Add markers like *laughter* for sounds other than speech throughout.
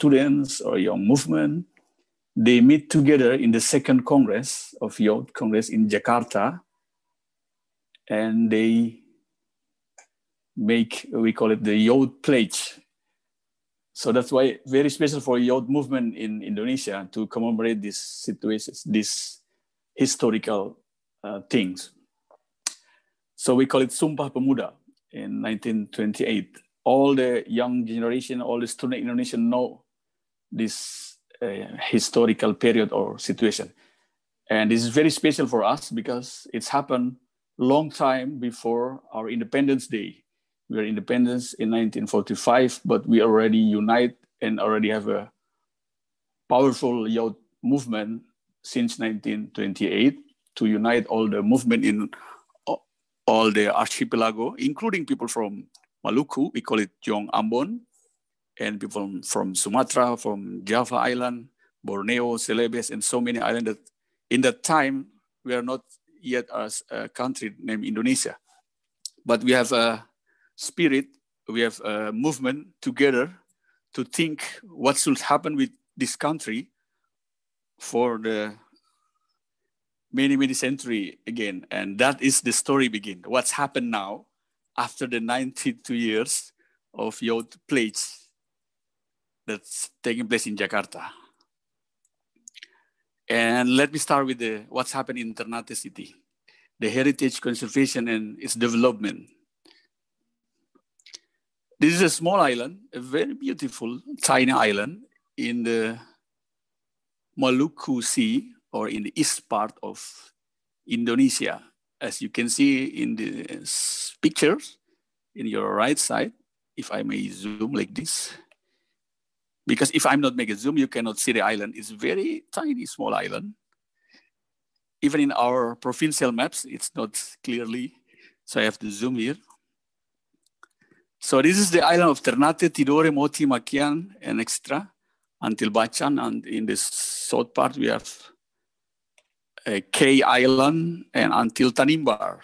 students or young movement, they meet together in the second Congress of Youth Congress in Jakarta, and they make we call it the Youth Pledge. So that's why very special for Youth movement in Indonesia to commemorate these situations, these historical uh, things. So we call it Sumpah Pemuda in 1928. All the young generation, all the student Indonesian know this uh, historical period or situation. And this is very special for us because it's happened long time before our Independence Day. We are independence in 1945, but we already unite and already have a powerful youth movement since 1928 to unite all the movement in all the archipelago, including people from Maluku, we call it Jong Ambon, and people from, Sumatra, from Java Island, Borneo, Celebes, and so many islands that in that time we are not yet as a country named Indonesia. But we have a spirit, we have a movement together to think what should happen with this country for the many, many century again. And that is the story begin. What's happened now after the 92 years of your pledge that's taking place in Jakarta. And let me start with the, what's happening in Ternate City, the heritage conservation and its development. This is a small island, a very beautiful tiny island in the Maluku Sea or in the east part of Indonesia. As you can see in the pictures in your right side, if I may zoom like this, because if I'm not making zoom, you cannot see the island. It's very tiny, small island. Even in our provincial maps, it's not clearly. So I have to zoom here. So this is the island of Ternate, Tidore, Moti, Makian, and extra until Bachan. And in this south part, we have uh, K Island and until Tanimbar.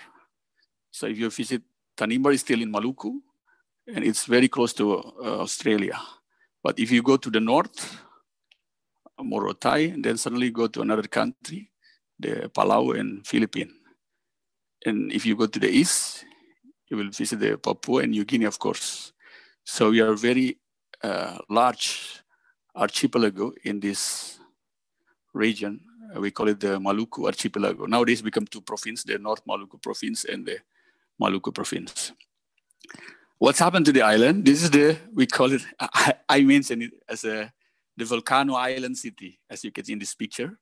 So if you visit Tanimbar, is still in Maluku, and it's very close to uh, Australia. But if you go to the north, Morotai, and then suddenly go to another country, the Palau and Philippines. And if you go to the east, you will visit the Papua and New Guinea, of course. So we are very uh, large archipelago in this region. Uh, we call it the Maluku archipelago. Nowadays become two provinces, the North Maluku province and the Maluku province what's happened to the island? This is the we call it. *laughs* I, I it as a the volcano island city, as you can see in this picture.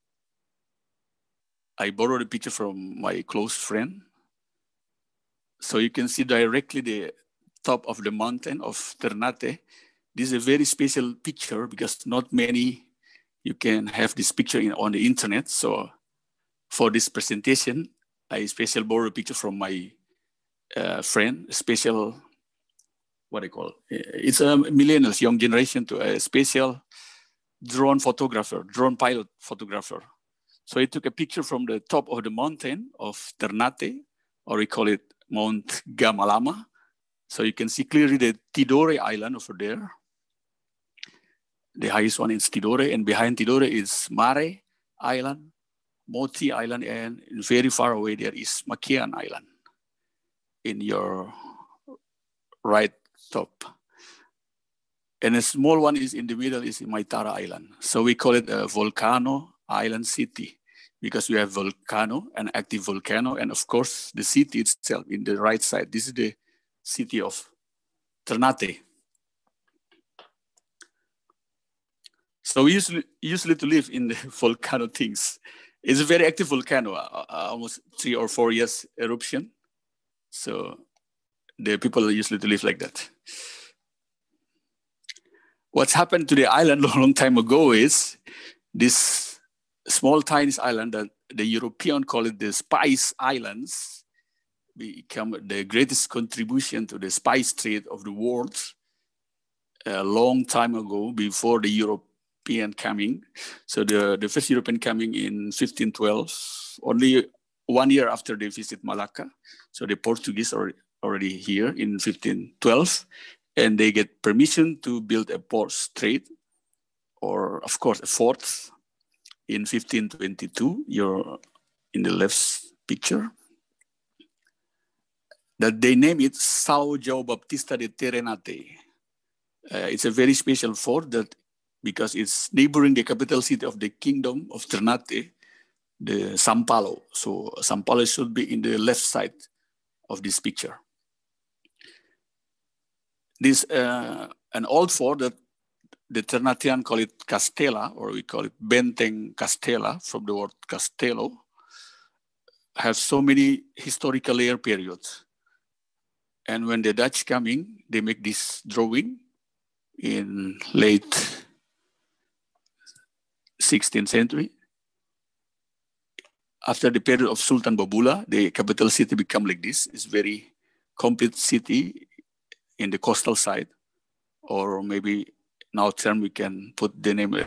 I borrowed a picture from my close friend. So you can see directly the top of the mountain of Ternate. This is a very special picture because not many you can have this picture in, on the internet. So for this presentation, I special borrow a picture from my uh, friend, a special what do you call it? Eh, it's a millennials, young generation to a special drone photographer, drone pilot photographer. So he took a picture from the top of the mountain of Ternate, or we call it Mount Gamalama. So you can see clearly the Tidore Island over there. The highest one is Tidore, and behind Tidore is Mare Island, Moti Island, and very far away there is Makian Island in your right top. And a small one is in the middle is in Maitara Island. So we call it a volcano island city because we have volcano, an active volcano, and of course the city itself in the right side. This is the city of Ternate. So we usually, usually to live in the *laughs* volcano things. It's a very active volcano, uh, uh, almost three or four years eruption. So the people usually to live like that. What's happened to the island *laughs* a long time ago is this small tiny island that the European call it the Spice Islands become the greatest contribution to the spice trade of the world a uh, long time ago before the European coming. So the, the first European coming in 1512, only one year after they visit Malacca. So the Portuguese or already here in 1512, and they get permission to build a port strait, or of course a fort. In 1522, you're in the left picture. That they name it São João Baptista de Terenate. Uh, it's a very special fort that because it's neighboring the capital city of the kingdom of Ternate, the São Paulo. So São Paulo should be in the left side of this picture. This uh, an old fort that the Ternatian call it Castella, or we call it Benteng Castella from the word Castello, has so many historical layer periods. And when the Dutch come in, they make this drawing in late 16th century. After the period of Sultan Babula, the capital city become like this. It's very complete city in the coastal side, or maybe now term we can put the name uh,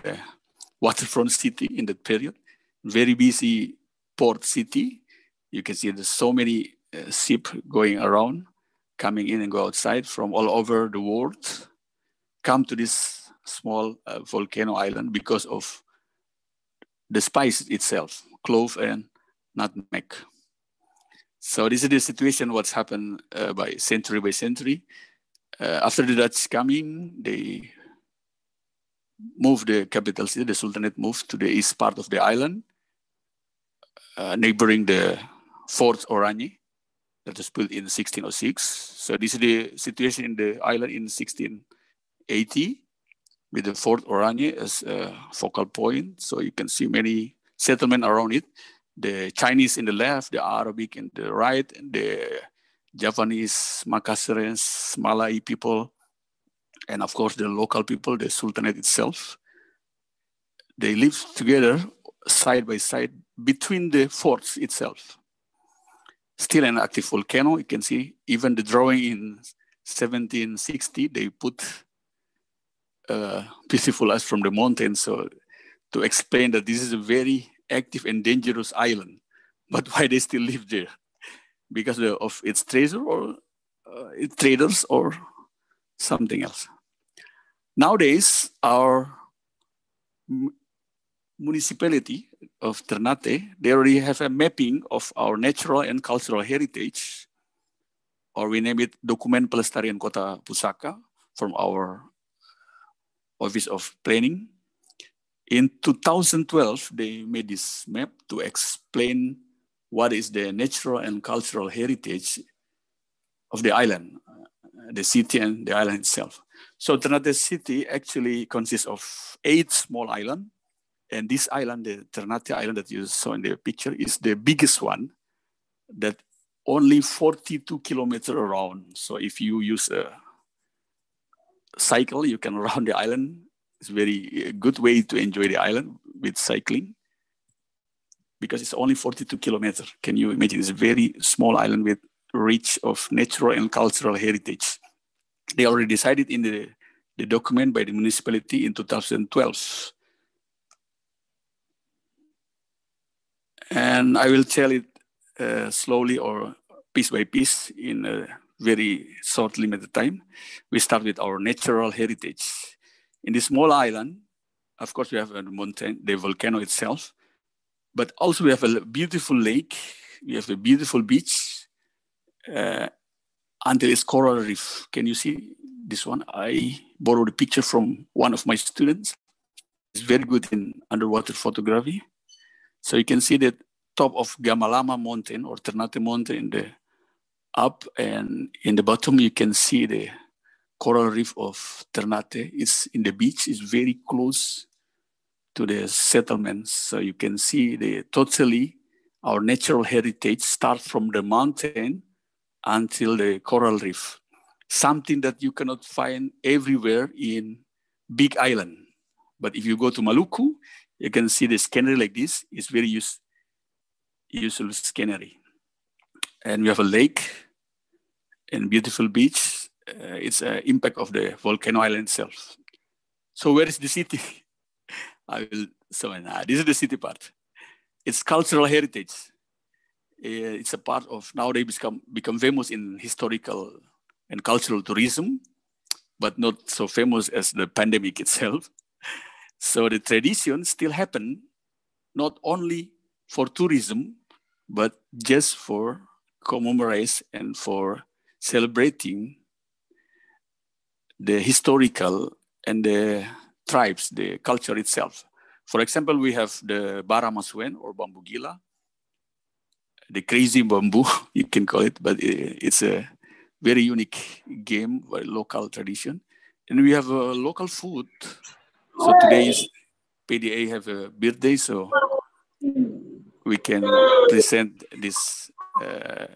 waterfront city in that period. Very busy port city. You can see there's so many uh, ship going around, coming in and go outside from all over the world, come to this small uh, volcano island because of the spice itself, clove and nutmeg. So this is the situation what's happened uh, by century by century. Uh, after the Dutch coming, they moved the capital city, the Sultanate moved to the east part of the island, uh, neighboring the Fort Oranje that was built in 1606. So this is the situation in the island in 1680 with the Fort Oranje as a focal point. So you can see many settlement around it. The Chinese in the left, the Arabic in the right, and the Japanese, Makassarans, Malay people, and of course the local people, the Sultanate itself. They lived together side by side between the forts itself. Still an active volcano, you can see even the drawing in 1760, they put uh, peaceful us from the mountain. So to explain that this is a very active and dangerous island, but *laughs* why they still live there because of its treasure or uh, its traders or something else. Nowadays, our municipality of Ternate, they already have a mapping of our natural and cultural heritage, or we name it document Pelestarian Kota Pusaka from our Office of Planning. In 2012, they made this map to explain what is the natural and cultural heritage of the island, uh, the city and the island itself. So Ternate City actually consists of eight small islands. And this island, the Ternate Island that you saw in the picture, is the biggest one that only 42 kilometers around. So if you use a cycle, you can *laughs* round the island. It's very uh, good way to enjoy the island with cycling because it's only 42 kilometers. Can you imagine? It's a very small island with rich of natural and cultural heritage. They already decided in the, the document by the municipality in 2012. And I will tell it uh, slowly or piece by piece in a very short limited time. We start with our natural heritage. In this small island, of course, we have a mountain, the volcano itself, but also we have a beautiful lake, we have a beautiful beach, uh, until coral reef. Can you see this one? I borrowed a picture from one of my students. It's very good in underwater photography. So you can see the top of Gamalama Mountain or Ternate Mountain in the up and in the bottom you can see the coral reef of Ternate. It's in the beach, it's very close to the settlements. So you can see the totally our natural heritage starts from the mountain until the coral reef, something that you cannot find everywhere in big island. But if you go to Maluku, you can see the scenery like this. It's very use, useful scenery. And we have a lake and beautiful beach. Uh, it's an impact of the volcano island itself. So where is the city? *laughs* I will, so and uh, this is the city part. It's cultural heritage. Uh, it's a part of nowadays become become famous in historical and cultural tourism, but not so famous as the pandemic itself. *laughs* So the tradition still happen, not only for tourism, but just for commemorate and for celebrating the historical and the tribes, the culture itself. For example, we have the Baramaswen or bamboo gila, the crazy bamboo, *laughs* you can call it, but uh, it's a very unique game, very local tradition. And we have a uh, local food. So today is PDA have a birthday, so we can present this uh,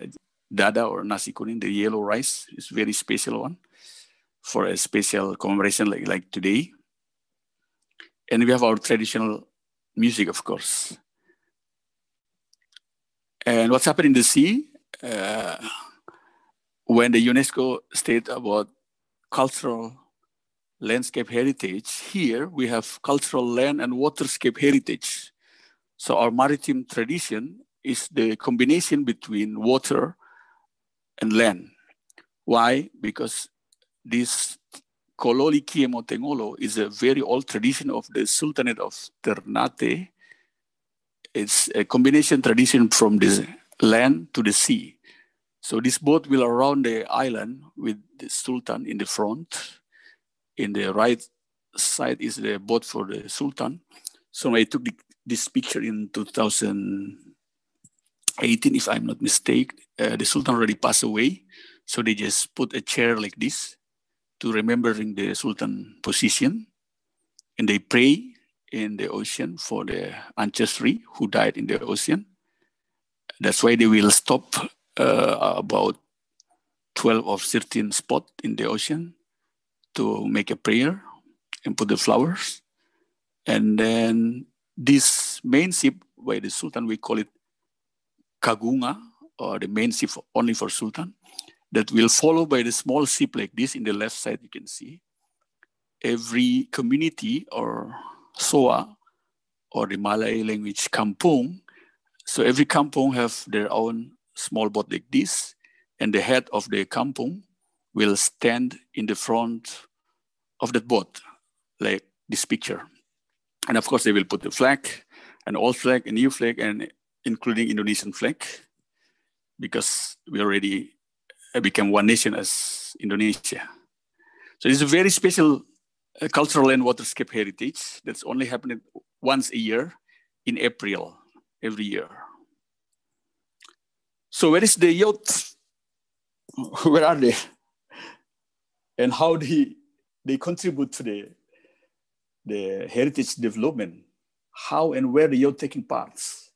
dada or nasi kuning, the yellow rice. It's very special one for a special commemoration like, like today. And we have our traditional music, of course. And what's happened in the sea, uh, when the UNESCO state about cultural landscape heritage, here we have cultural land and waterscape heritage. So our maritime tradition is the combination between water and land. Why? Because these Kololi Kiemotengolo is a very old tradition of the Sultanate of Ternate. It's a combination tradition from the land to the sea. So this boat will around the island with the Sultan in the front. In the right side is the boat for the Sultan. So I took the, this picture in 2018, if I'm not mistaken. Uh, the Sultan already passed away. So they just put a chair like this to remembering the Sultan position. And they pray in the ocean for the ancestry who died in the ocean. That's why they will stop uh, about 12 or 13 spot in the ocean to make a prayer and put the flowers. And then this main ship by the Sultan, we call it Kagunga, or the main ship only for Sultan that will follow by the small ship like this in the left side, you can see. Every community or SOA or the Malay language kampung, so every kampung have their own small boat like this, and the head of the kampung will stand in the front of that boat, like this picture. And of course, they will put the flag, an old flag, a new flag, and including Indonesian flag, because we already uh, became one nation as Indonesia. So it's a very special uh, cultural and waterscape heritage that's only happening once a year in April every year. So where is the youth? *laughs* Where are they? And how they, they contribute to the, the heritage development? How and where the you taking parts?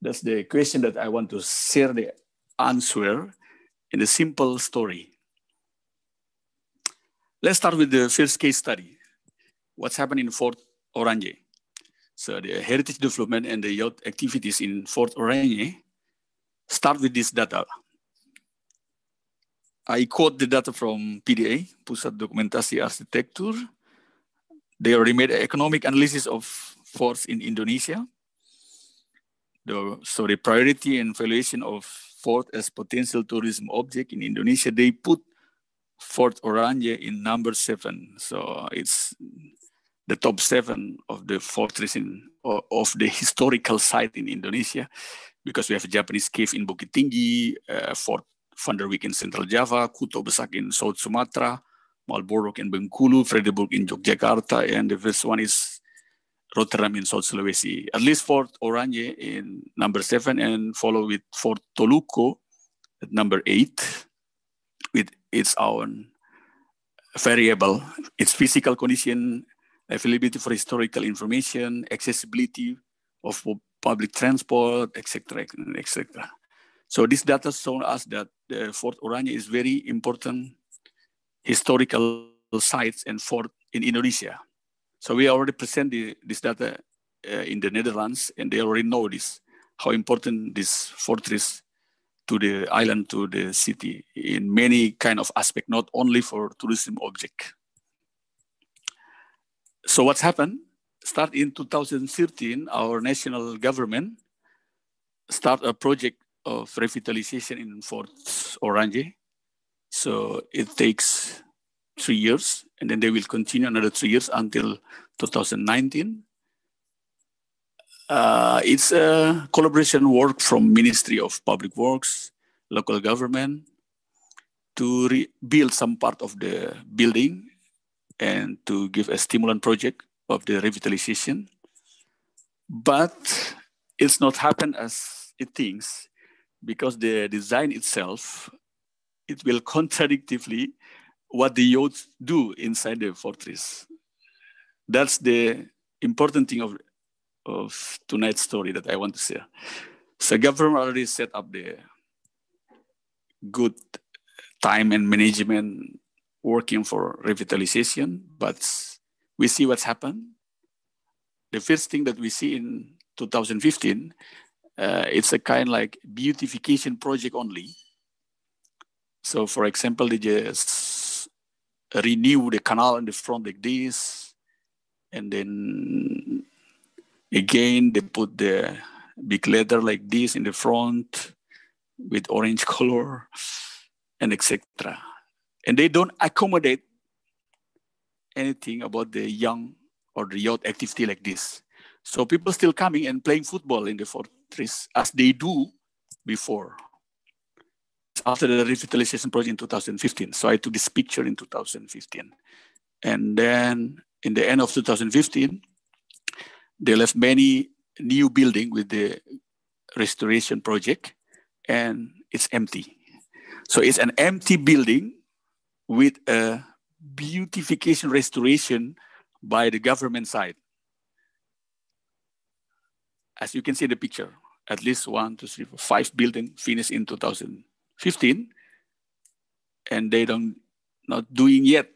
That's the question that I want to share the answer in a simple story. Let's start with the first case study. What's happened in Fort Orange? So the heritage development and the youth activities in Fort Orange start with this data. I quote the data from PDA, Pusat Dokumentasi Arsitektur. They already made an economic analysis of force in Indonesia the sorry priority and valuation of Fort as potential tourism object in Indonesia, they put Fort Oranje in number seven. So it's the top seven of the fortress in of the historical site in Indonesia, because we have a Japanese cave in Bukit Tinggi, uh, Fort Van der Wijk in Central Java, Kuto Besak in South Sumatra, Malborok in Bengkulu, Frederik in Yogyakarta, and the first one is Rotterdam in South Sulawesi, at least for Oranje in number seven, and follow with for Toluco at number eight, with its own variable, its physical condition, availability for historical information, accessibility of public transport, etc., etc. So this data shows us that uh, Fort Oranje is very important historical sites and fort in Indonesia. So we already present the, this data uh, in the Netherlands, and they already know this, how important this fortress to the island, to the city, in many kind of aspect, not only for tourism object. So what's happened? Start in 2013, our national government start a project of revitalization in Fort Orange. So it takes three years, and then they will continue another three years until 2019. Uh, it's a collaboration work from Ministry of Public Works, local government, to rebuild some part of the building and to give a stimulant project of the revitalization. But it's not happened as it thinks because the design itself, it will contradictively what the youth do inside the fortress. That's the important thing of, of tonight's story that I want to share. So government already set up the good time and management working for revitalization, but we see what's happened. The first thing that we see in 2015, uh, it's a kind like beautification project only. So for example, they just renew the canal in the front like this. And then again, they put the big letter like this in the front with orange *laughs* color and etc. And they don't accommodate anything about the young or the youth activity like this. So people still coming and playing football in the fortress as they do before after the revitalization project in 2015. So I took this picture in 2015. And then in the end of 2015, they left many new building with the restoration project and it's empty. So it's an empty building with a beautification restoration by the government side. As you can see in the picture, at least one, two, three, four, five building finished in 2000, 15 and they don't not doing yet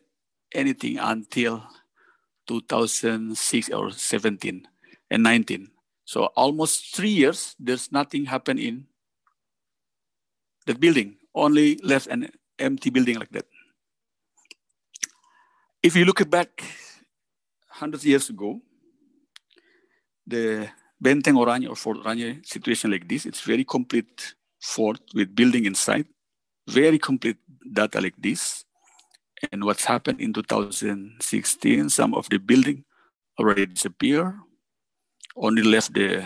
anything until 2006 or 17 and 19 so almost three years there's nothing happened in that building only left an empty building like that if you look back 100 years ago the Benteng Oranye or Fort Oranye situation like this, it's very complete forth with building inside, very complete data like this. And what's happened in 2016, some of the building already disappeared. only left the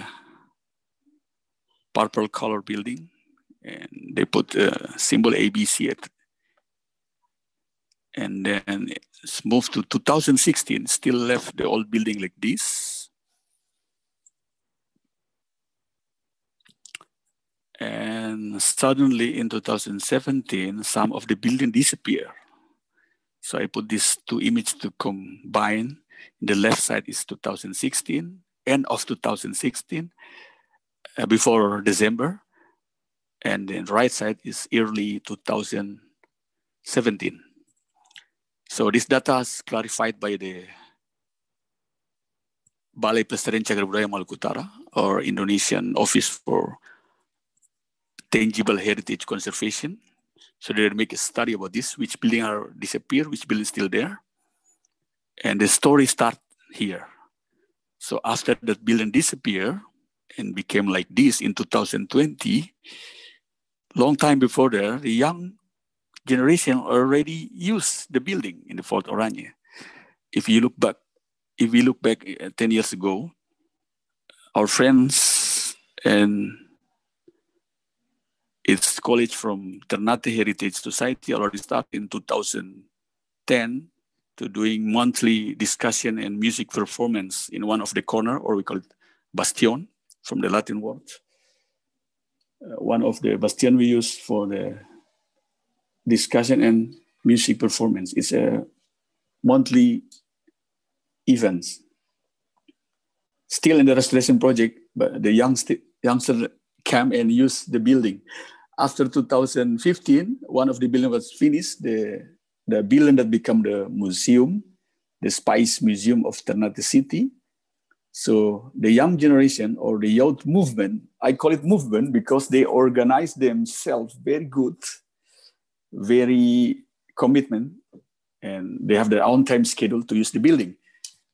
purple color building and they put uh, a symbol ABC at, and then it's moved to 2016, still left the old building like this And suddenly in 2017, some of the building disappear. So I put these two images to combine. The left side is 2016, end of 2016, uh, before December. And the right side is early 2017. So this data is clarified by the Balai Pelestarian Cagar Budaya Maluku Utara or Indonesian Office for tangible heritage conservation. So they make a study about this, which building are disappear, which building still there. And the story start here. So after that building disappear and became like this in 2020, long time before there, the young generation already use the building in the Fort Oranje. If you look back, if we look back uh, 10 years ago, our friends and its college from Ternate Heritage Society already started in 2010 to doing monthly discussion and music performance in one of the corner, or we call it bastion from the Latin word. Uh, one of the bastion we use for the discussion and music performance. It's a monthly events. Still in the restoration project, but the youngster, youngster come and use the building. After 2015, one of the building was finished, the, the building that became the museum, the Spice Museum of Ternate City. So the young generation or the youth movement, I call it movement because they organize themselves very good, very commitment, and they have their own time schedule to use the building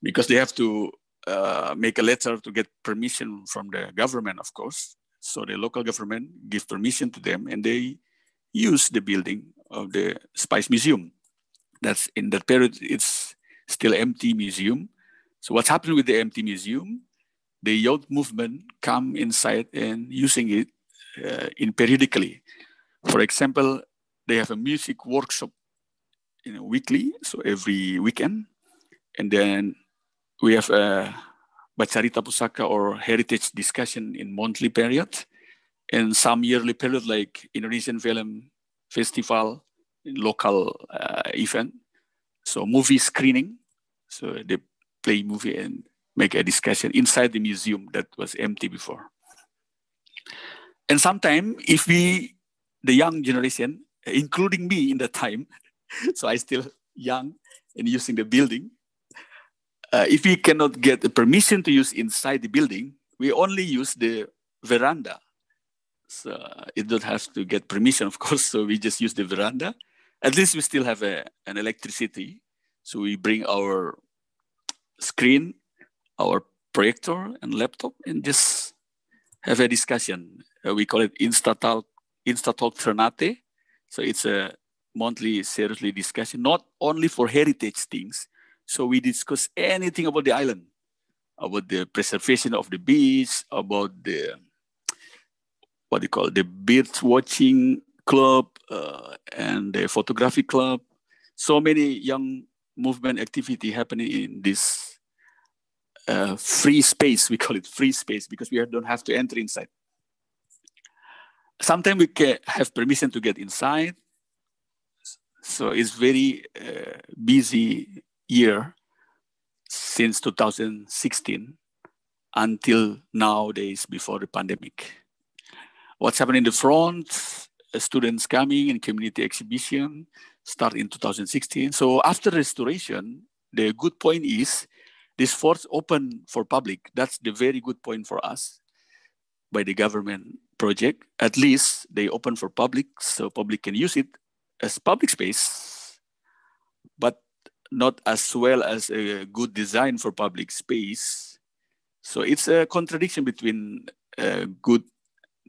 because they have to uh, make a letter to get permission from the government, of course. So the local government give permission to them and they use the building of the Spice Museum. That's in that period, it's still empty museum. So what's happened with the empty museum? The youth movement come inside and using it uh, in periodically. For example, they have a music workshop you know, weekly, so every weekend. And then we have a Bacharita Pusaka or heritage discussion in monthly period and some yearly period like Indonesian Film Festival, local uh, event. So movie screening. So they play movie and make a discussion inside the museum that was empty before. And sometimes if we, the young generation, including me in the time, *laughs* so I still young and using the building, uh, if we cannot get permission to use inside the building, we only use the veranda. So it don't have to get permission, *laughs* of course. So we just use the veranda. At least we still have a, an electricity. So we bring our screen, our projector and laptop, and just have a discussion. Uh, we call it Instatalk, Instatalk Ternate. So it's a monthly seriously discussion, not only for heritage things, so we discuss anything about the island, about the preservation of the beach, about the what do you call it, the bird watching club uh, and the photography club. So many young movement activity happening in this uh, free space. *laughs* We call it free space because we don't have to enter inside. Sometimes we can have permission to get inside. So it's very uh, busy year since 2016 until nowadays before the pandemic. What's happened in the front, uh, students coming and community exhibition start in 2016. So after restoration, the good point is this force open for public. That's the very good point for us by the government project. At least they open for public so public can use it as public space not as well as a good design for public space. So it's a contradiction between a uh, good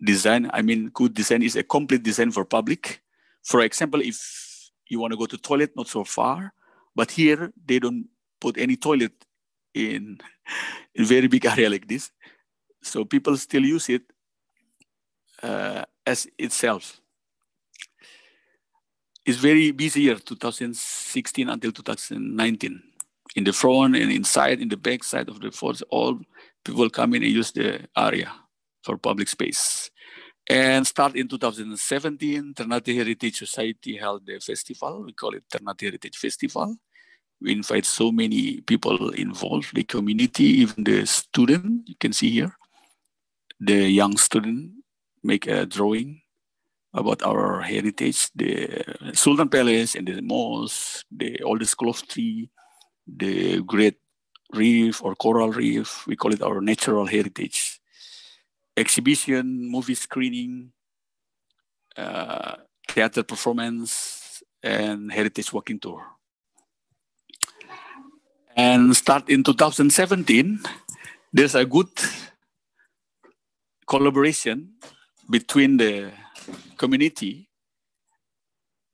design. I mean, good design is a complete design for public. For example, if you want to go to toilet, not so far, but here they don't put any toilet in in very big *laughs* area like this. So people still use it uh, as itself it's very busy year 2016 until 2019 in the front and inside in the back side of the fort all people come in and use the area for public space and start in 2017 ternate heritage society held the festival we call it ternate heritage festival we invite so many people involved the community even the student you can see here the young student make a drawing about our heritage, the Sultan Palace and the mosque, the oldest clove tree, the great reef or coral reef. We call it our natural heritage. Exhibition, movie screening, uh, theater performance, and heritage walking tour. And start in 2017, there's a good collaboration between the community,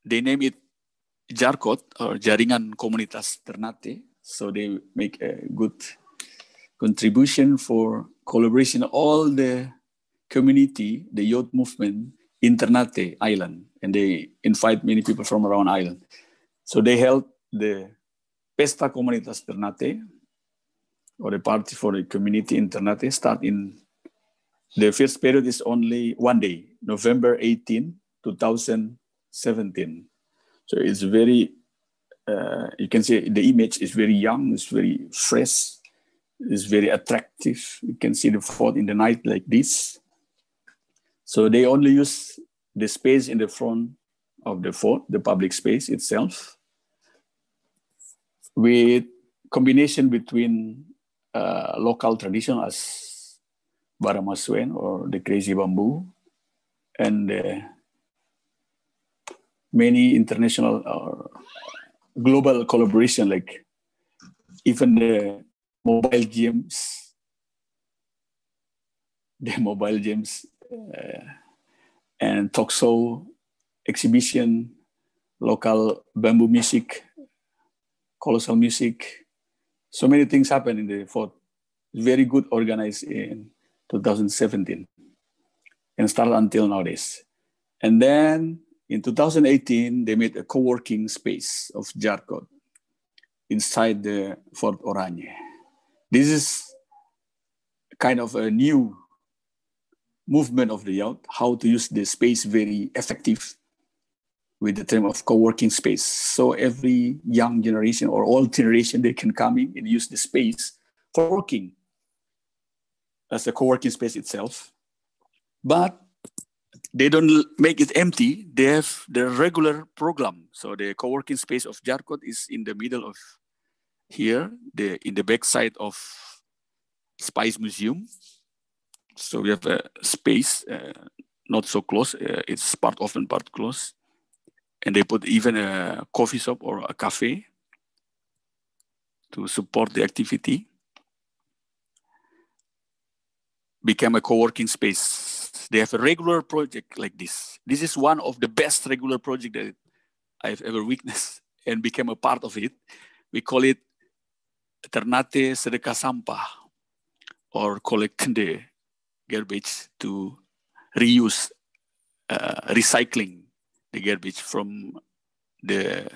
they name it Jarkot or Jaringan Komunitas Ternate. So they make a good contribution for collaboration all the community, the youth movement in Ternate Island, and they invite many people from around island. So they held the Pesta Comunitas Ternate, or the party for the community in Ternate, start in the first period is only one day, November 18, 2017. So it's very, uh, you can see the image is very young, it's very fresh, it's very attractive. You can see the fort in the night like this. So they only use the space in the front of the fort, the public space itself, with combination between uh, local tradition as Varamaswen or the crazy bamboo, and uh, many international or uh, global collaboration, like even the mobile games, *laughs* the mobile games, uh, and talk show, exhibition, local bamboo music, colossal music. So many things happen in the fort. Very good organized in 2017 and started until nowadays. And then in 2018, they made a co-working space of Jarkot inside the Fort Oranje. This is kind of a new movement of the youth, how to use the space very effective with the term of co-working space. So every young generation or old generation, they can come in and use the space for working that's the co-working space itself. But they don't make it empty. They have the regular program. So the co-working space of Jarkot is in the middle of here, the in the backside of Spice Museum. So we have a space, uh, not so close. Uh, it's part open, part close. And they put even a coffee shop or a cafe to support the activity. Became a co-working space. They have a regular project like this. This is one of the best regular project that I've ever witnessed *laughs* and became a part of it. We call it Ternate Sedekah Sampah or the garbage to reuse, uh, recycling the garbage from the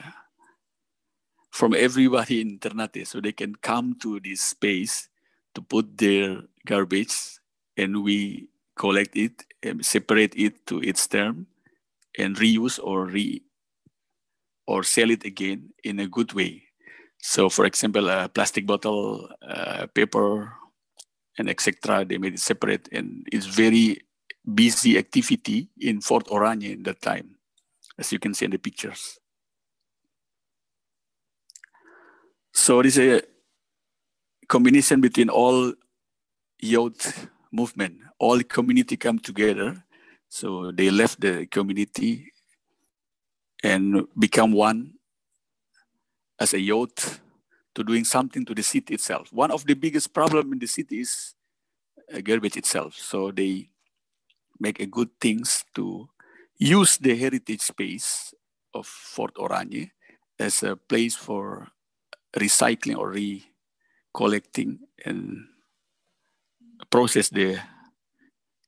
from everybody in Ternate so they can come to this space to put their garbage and we collect it, um, separate it to its term, and reuse or re or sell it again in a good way. So, for example, a plastic bottle, uh, paper, and etc. They made it separate, and it's very busy activity in Fort Oranje in that time, as you can see in the pictures. So it is a combination between all youth movement. All community come together. So they left the community and become one as a youth to doing something to the city itself. One of the biggest problem in the city is uh, garbage itself. So they make a good things to use the heritage space of Fort Oranje as a place for recycling or recollecting and process the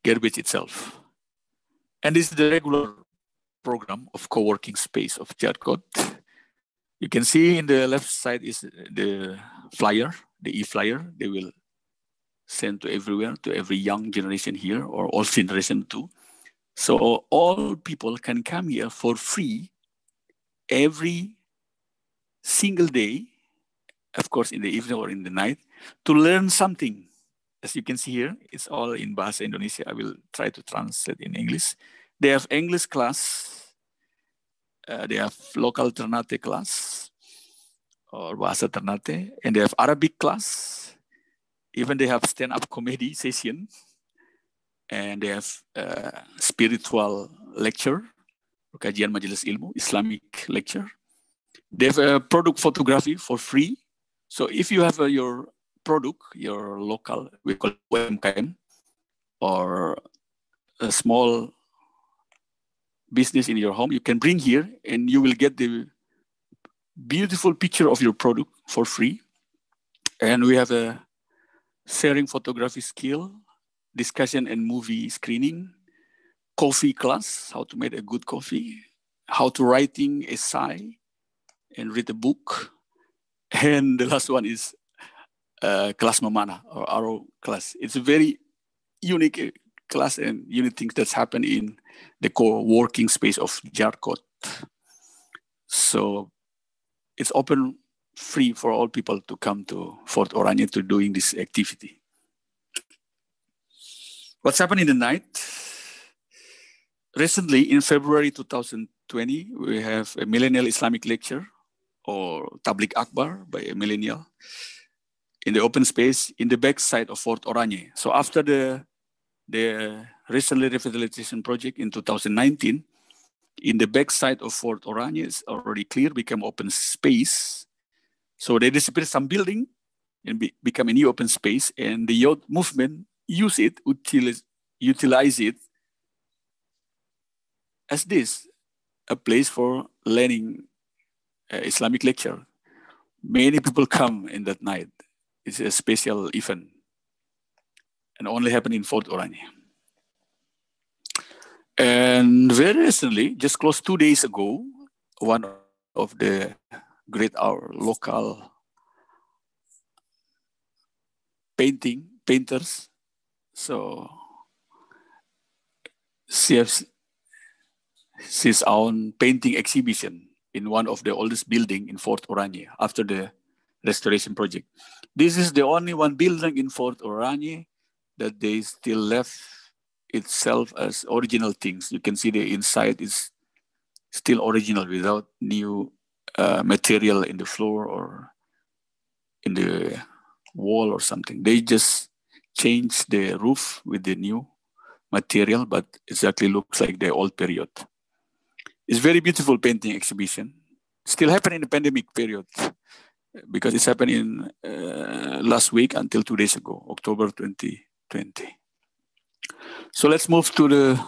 garbage itself. And this is the regular program of co-working space of JADCODE. You can see in the left side is the flyer, the e-flyer. They will send to everywhere, to every young generation here or all generation too. So all people can come here for free every single day, of course in the evening or in the night, to learn something as you can see here, it's all in Bahasa Indonesia. I will try to translate in English. They have English class. Uh, they have local Ternate class or Bahasa Ternate. And they have Arabic class. Even they have stand-up comedy session. And they have uh, spiritual lecture, kajian majelis ilmu, Islamic lecture. They have a product photography for free. So if you have uh, your product, your local, we call it UMKM, or a small business in your home, you can bring here and you will get the beautiful picture of your product for free. And we have a sharing photography skill, discussion and movie screening, coffee class, how to make a good coffee, how to writing essay and read a book. *laughs* And the last one is uh, class Momana or RO class. It's a very unique uh, class and unique things that's happened in the core working space of Jarkot. So it's open free for all people to come to Fort Oranje to doing this activity. What's happened in the night? Recently, in February 2020, we have a millennial Islamic lecture or Tablik Akbar by a millennial in the open space in the backside of Fort Oranje. So after the the recently revitalization project in 2019, in the backside of Fort Oranje is already clear, became open space. So they disappeared some building and be, become a new open space, and the youth movement use it, utilize, utilize it as this, a place for learning uh, Islamic lecture. Many people come in that night it's a special event and only happened in Fort Oranje. And very recently, just close two days ago, one of the great our local painting painters, so she has his own painting exhibition in one of the oldest building in Fort Oranje after the restoration project. This is the only one building in Fort Oranje that they still left itself as original things. You can see the inside is still original without new uh, material in the floor or in the wall or something. They just changed the roof with the new material, but exactly looks like the old period. It's very beautiful painting exhibition. Still happened in the pandemic period because it's happened in uh, last week until two days ago, October 2020. So let's move to the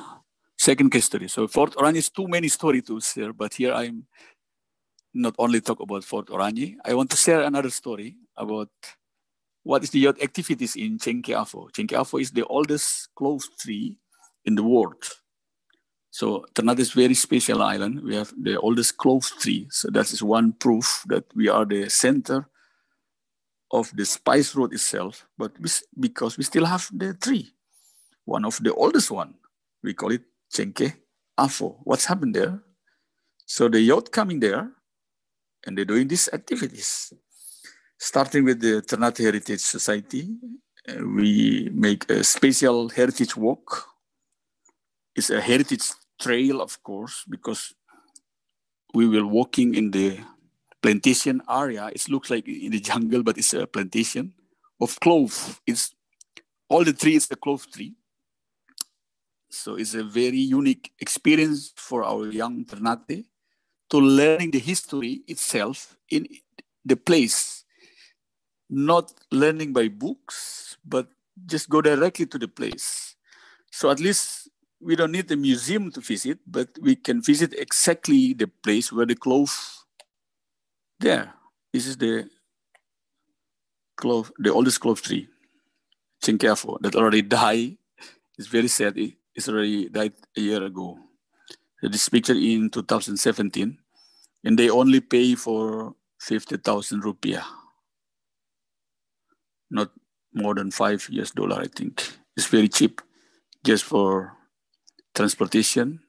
second case study. So Fort Oranje is too many story to share, but here I'm not only talk about Fort Oranje. I want to share another story about what is the youth activities in Cengkeafo. Cengkeafo is the oldest closed tree in the world. So Ternate is very special island. We have the oldest clove tree. So that is one proof that we are the center of the spice road itself, but we, because we still have the tree, one of the oldest one. We call it Chenke Afo. What's happened there? So the yacht coming there and they're doing these activities. Starting with the Ternate Heritage Society, uh, we make a special heritage walk. It's a heritage trail, of course, because we were walking in the plantation area. It looks like in the *laughs* jungle, but it's a plantation of clove. It's all the trees are clove tree. So it's a very unique experience for our young Ternate to learning the history itself in the place, not learning by books, but just go directly to the place. So at least we don't need a museum to visit, but we can visit exactly the place where the clove. There, this is the clove, the oldest clove tree, Chinquiafo, that already died. It's very sad. it's already died a year ago. This picture in 2017, and they only pay for 50,000 rupiah, not more than five US dollar, I think. It's very cheap just for transportation,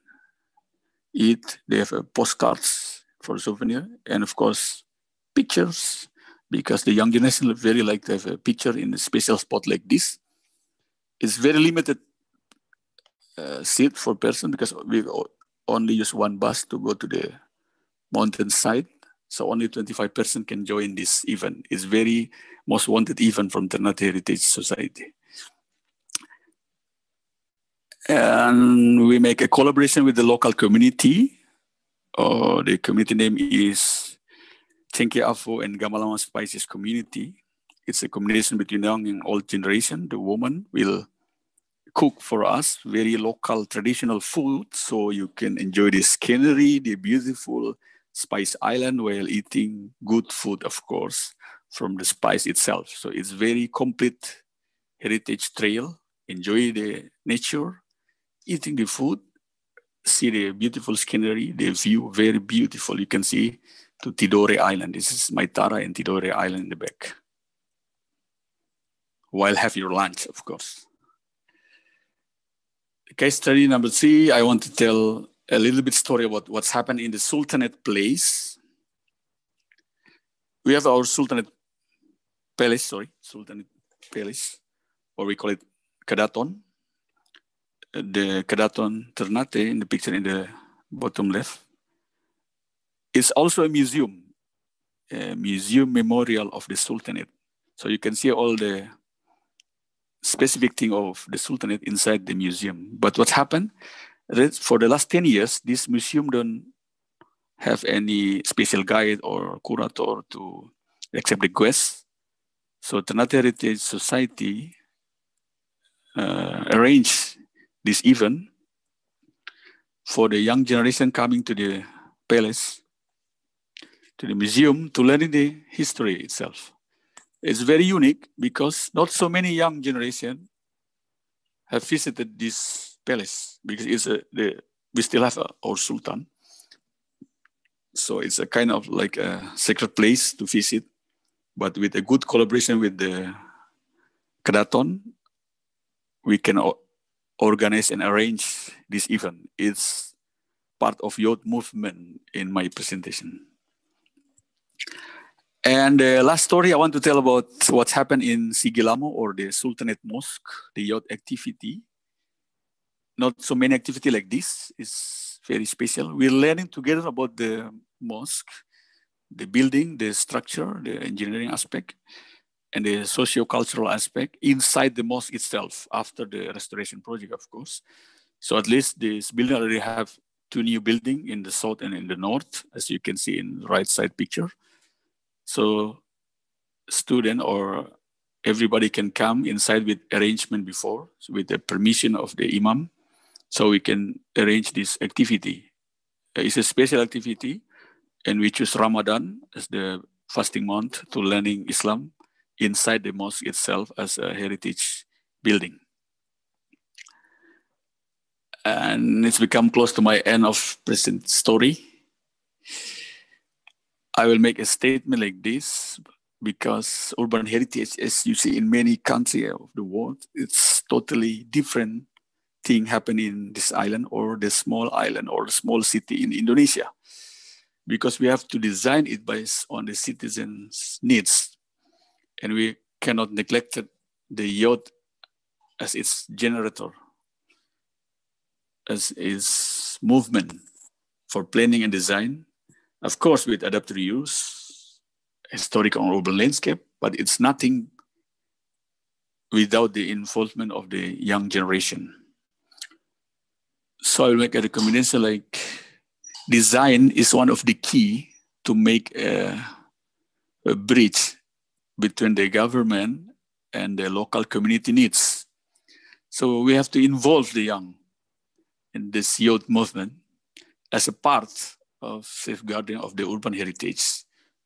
eat. They have uh, postcards for souvenir, and of course, pictures because the young generation very like to have a picture in a special spot like this. It's very limited uh, seat for person because we only use one bus to go to the mountain side. So only 25 person can join this event. It's very most wanted event from Ternate Heritage Society and we make a collaboration with the local community. Uh, the community name is Chenke Afo and Gamalama Spices Community. It's a combination between young and old generation. The woman will cook for us very local traditional food, so you can enjoy the scenery, the beautiful Spice Island while eating good food, of course, from the spice itself. So it's very complete heritage trail. Enjoy the nature eating the food, see the beautiful scenery, the view very beautiful. You can see to Tidore Island. This is Maitara and Tidore Island in the back. While have your lunch, of course. Case study number three, I want to tell a little bit story about what's happened in the Sultanate Place. We have our Sultanate Palace, sorry, Sultanate Palace, or we call it Kadaton the Keraton Ternate in the picture in the bottom left is also a museum, a museum memorial of the Sultanate. So you can see all the specific thing of the Sultanate inside the museum. But what happened for the last 10 years, this museum don't have any special guide or curator to accept the guests. So Ternate Heritage Society uh, arranged this event for the young generation coming to the palace, to the museum, to learn the history itself. It's very unique because not so many young generation have visited this palace because it's a, the, we still have our sultan. So it's a kind of like a sacred place to visit, but with a good collaboration with the Kraton, we can organize and arrange this event. It's part of youth movement in my presentation. And the uh, last story I want to tell about what's happened in Sigilamo or the Sultanate Mosque, the youth activity. Not so many activity like this is very special. We're learning together about the mosque, the building, the structure, the engineering aspect and the socio-cultural aspect inside the mosque itself after the restoration project, of course. So at least this building already have two new building in the south and in the north, as you can see in the right side picture. So student or everybody can come inside with arrangement before, so with the permission of the imam, so we can arrange this activity. Uh, it's a special activity, and we choose Ramadan as the fasting month to learning Islam inside the mosque itself as a heritage building. And it's become close to my end of present story. I will make a statement like this because urban heritage, as you see in many countries of the world, it's totally different thing happen in this island or the small island or small city in Indonesia because we have to design it based on the citizens' needs and we cannot neglect the yod as its generator, as its movement for planning and design. Of course, with adaptive use, historic and urban landscape, but it's nothing without the involvement of the young generation. So I will make a recommendation like design is one of the key to make a, a bridge between the government and the local community needs. So we have to involve the young in this youth movement as a part of safeguarding of the urban heritage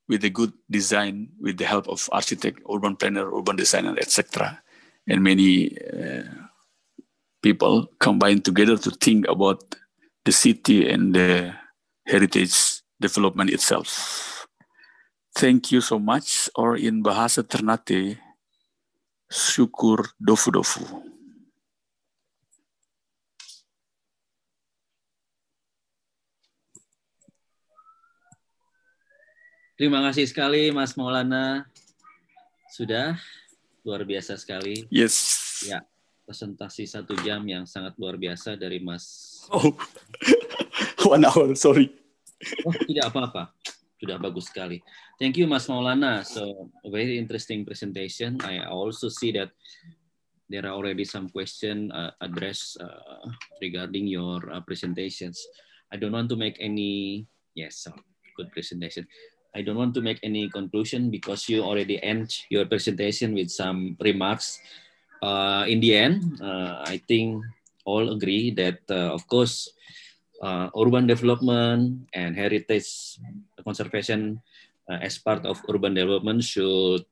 with a good design, with the help of architect, urban planner, urban designer, etc., and many uh, people combined together to think about the city and the heritage development itself. thank you so much or in bahasa Ternate syukur dofu dofu. Terima kasih sekali Mas Maulana. Sudah luar biasa sekali. Yes. Ya, presentasi satu jam yang sangat luar biasa dari Mas. Oh, *laughs* one hour, sorry. Oh, tidak apa-apa sudah bagus sekali. Thank you Mas Maulana. So a very interesting presentation. I also see that there are already some question uh, address uh, regarding your uh, presentations. I don't want to make any yes, so good presentation. I don't want to make any conclusion because you already end your presentation with some remarks. Uh, in the end, uh, I think all agree that uh, of course uh, urban development and heritage conservation uh, as part of urban development should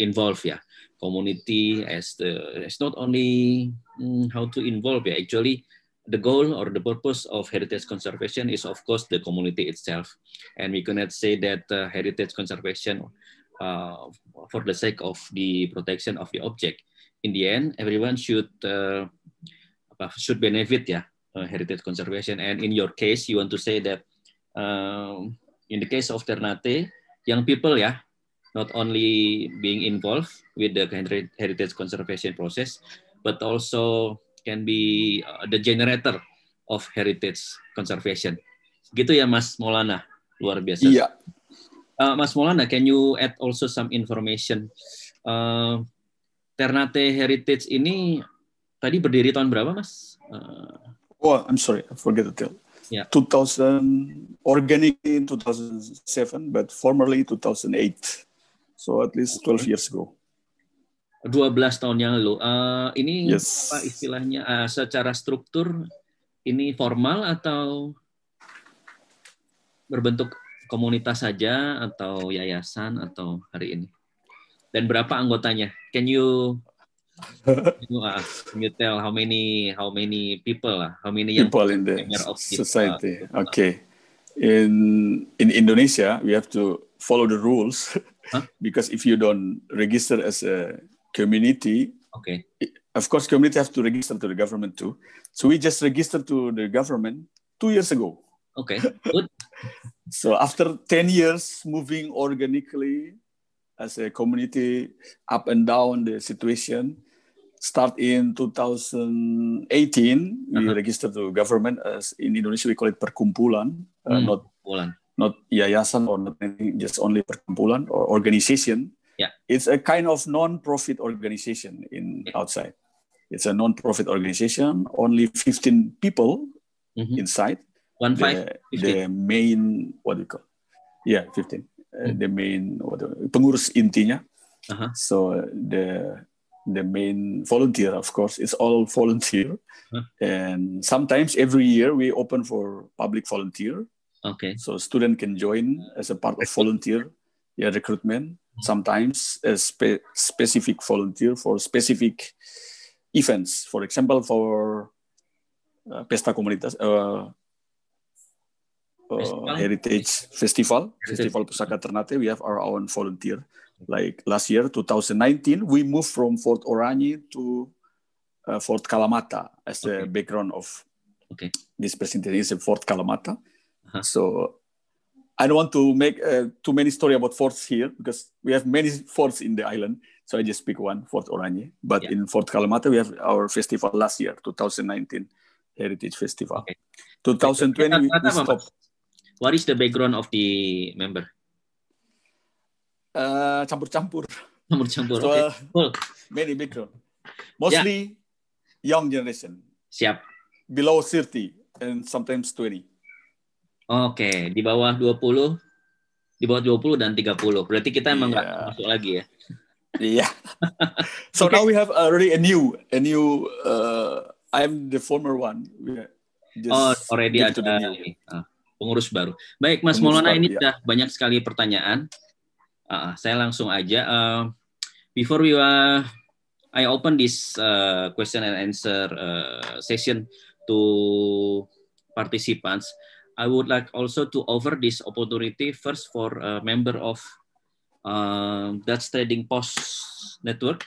involve yeah community as the it's not only mm, how to involve yeah actually the goal or the purpose of heritage conservation is of course the community itself and we cannot say that uh, heritage conservation uh, for the sake of the protection of the object in the end everyone should uh, uh should benefit yeah uh, heritage conservation and in your case you want to say that um, in the case of Ternate, young people ya, not only being involved with the heritage conservation process, but also can be uh, the generator of heritage conservation. Gitu ya Mas Molana, luar biasa. Iya. Uh, Mas Molana, can you add also some information? Uh, Ternate Heritage ini tadi berdiri tahun berapa, Mas? Uh, oh, I'm sorry, I forget to tell. 2000 organic in 2007, but formerly 2008. So at least 12 years ago. 12 tahun yang lalu. Uh, ini yes. apa istilahnya uh, secara struktur ini formal atau berbentuk komunitas saja atau yayasan atau hari ini? Dan berapa anggotanya? Can you you ask, ah, can you tell how many how many people how many people in the society? uh, okay, in in Indonesia we have to follow the rules *laughs* huh? because if you don't register as a community, okay, it, of course community have to register to the government too. So we just registered to the government two years ago. Okay, *laughs* good. so after ten years moving organically as a community up and down the situation start in 2018 we uh-huh. registered to government as in Indonesia we call it perkumpulan mm. uh, hmm. not perkumpulan. not yayasan or not anything, just only perkumpulan or organization yeah it's a kind of non-profit organization in okay. outside it's a non-profit organization only 15 people mm-hmm. inside one five the, the, main what do you call yeah 15 mm uh, hmm. the main what do, pengurus intinya uh-huh. so uh, the the main volunteer, of course. It's all volunteer. Huh. And sometimes every year we open for public volunteer. Okay. So student can join as a part of volunteer yeah, recruitment. Mm-hmm. Sometimes a spe- specific volunteer for specific events. For example, for uh, Pesta Comunitas, uh, uh, Heritage Festival, Festival Pusaka Ternate, we have our own volunteer. Like last year, 2019, we moved from Fort Oranje to uh, Fort Kalamata as okay. the background of okay. this presentation is Fort Kalamata. Uh -huh. So I don't want to make uh, too many story about forts here because we have many forts in the island. So I just pick one, Fort Oranje. But yeah. in Fort Kalamata, we have our festival last year, 2019 Heritage Festival. Okay. 2020, we, we stopped. What is the background of the member? Eh, campur-campur. Campur-campur. So, okay. cool. Many background. Mostly yeah. young generation. Siap. Below 30 and sometimes 20. Oke, okay. di bawah 20 di bawah 20 dan 30. Berarti kita emang nggak yeah. masuk lagi ya. Iya. yeah. *laughs* So okay. now we have already a new a new uh, am the former one. We just oh, already ada ah, pengurus baru. Baik, Mas pengurus Maulana baru, ini ya. sudah banyak sekali pertanyaan. Uh, saya langsung aja. Uh, before we uh, I open this uh, question and answer uh, session to participants, I would like also to offer this opportunity first for a member of uh, Dutch Trading Post Network.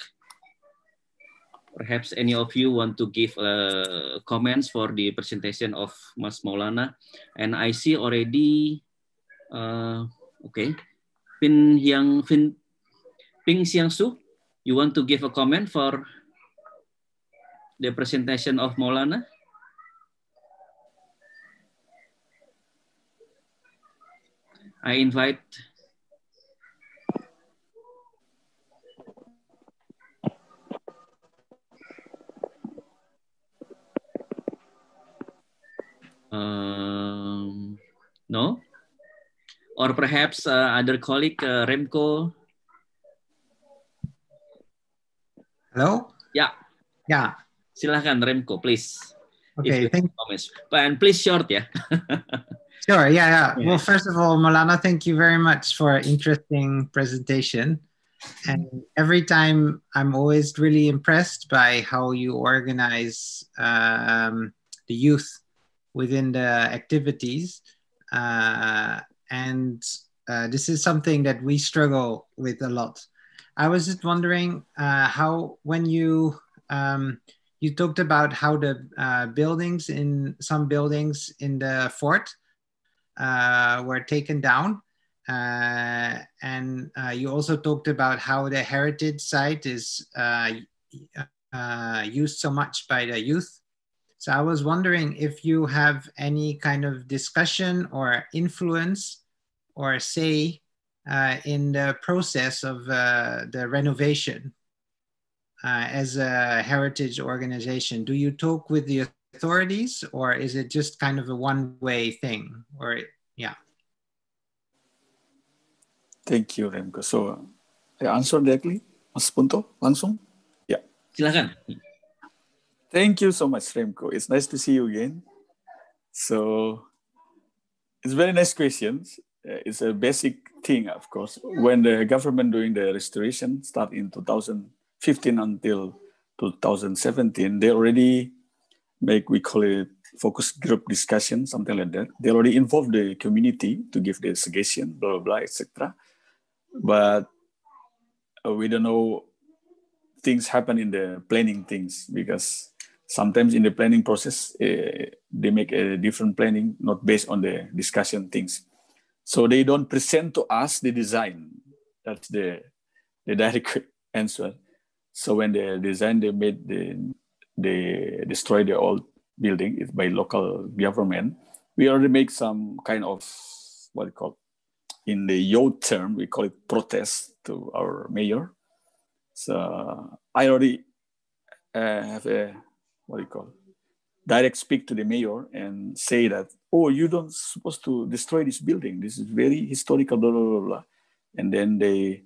Perhaps any of you want to give uh, comments for the presentation of Mas Maulana. And I see already, uh, okay, Pin Hyang Pin Ping Xiang Su, you want to give a comment for the presentation of Maulana? I invite um, no or perhaps uh, other colleague uh, Remco. Hello. Yeah. Yeah. Silahkan Remco, please. Okay. Thank promise. And please short, yeah. *laughs* sure. Yeah, yeah. Well, first of all, Malana, thank you very much for an interesting presentation. And every time I'm always really impressed by how you organize um, the youth within the activities. Uh, and uh, this is something that we struggle with a lot. I was just wondering uh, how, when you um, you talked about how the uh, buildings in some buildings in the fort uh, were taken down, uh, and uh, you also talked about how the heritage site is used so much by the youth so I was wondering if you have any kind of discussion or influence or say uh, in the process of uh, the renovation uh, as a heritage organization. Do you talk with the authorities or is it just kind of a one way thing? Or, yeah. Thank you, Remco. So, I uh, answer directly, Mas Punto, langsung. Yeah. Silakan. Thank you so much, Remco. It's nice to see you again. So, it's very nice questions. Uh, it's a basic thing, of course. When the government doing the restoration start in 2015 until 2017, they already make we call it focus group discussion, something like that. They already involve the community to give their suggestion, blah blah, blah etc. But uh, we don't know things happen in the planning things because sometimes in the planning process uh, they make a different planning not based on the discussion things so they don't present to us the design that's the the *laughs* direct answer so when they design they made the they destroy the old building it's by local government we already make some kind of what we call in the yo term we call it protest to our mayor so i already uh, have a what do you call direct speak to the mayor and say that oh you don't supposed to destroy this building this is very historical blah blah blah, blah. and then they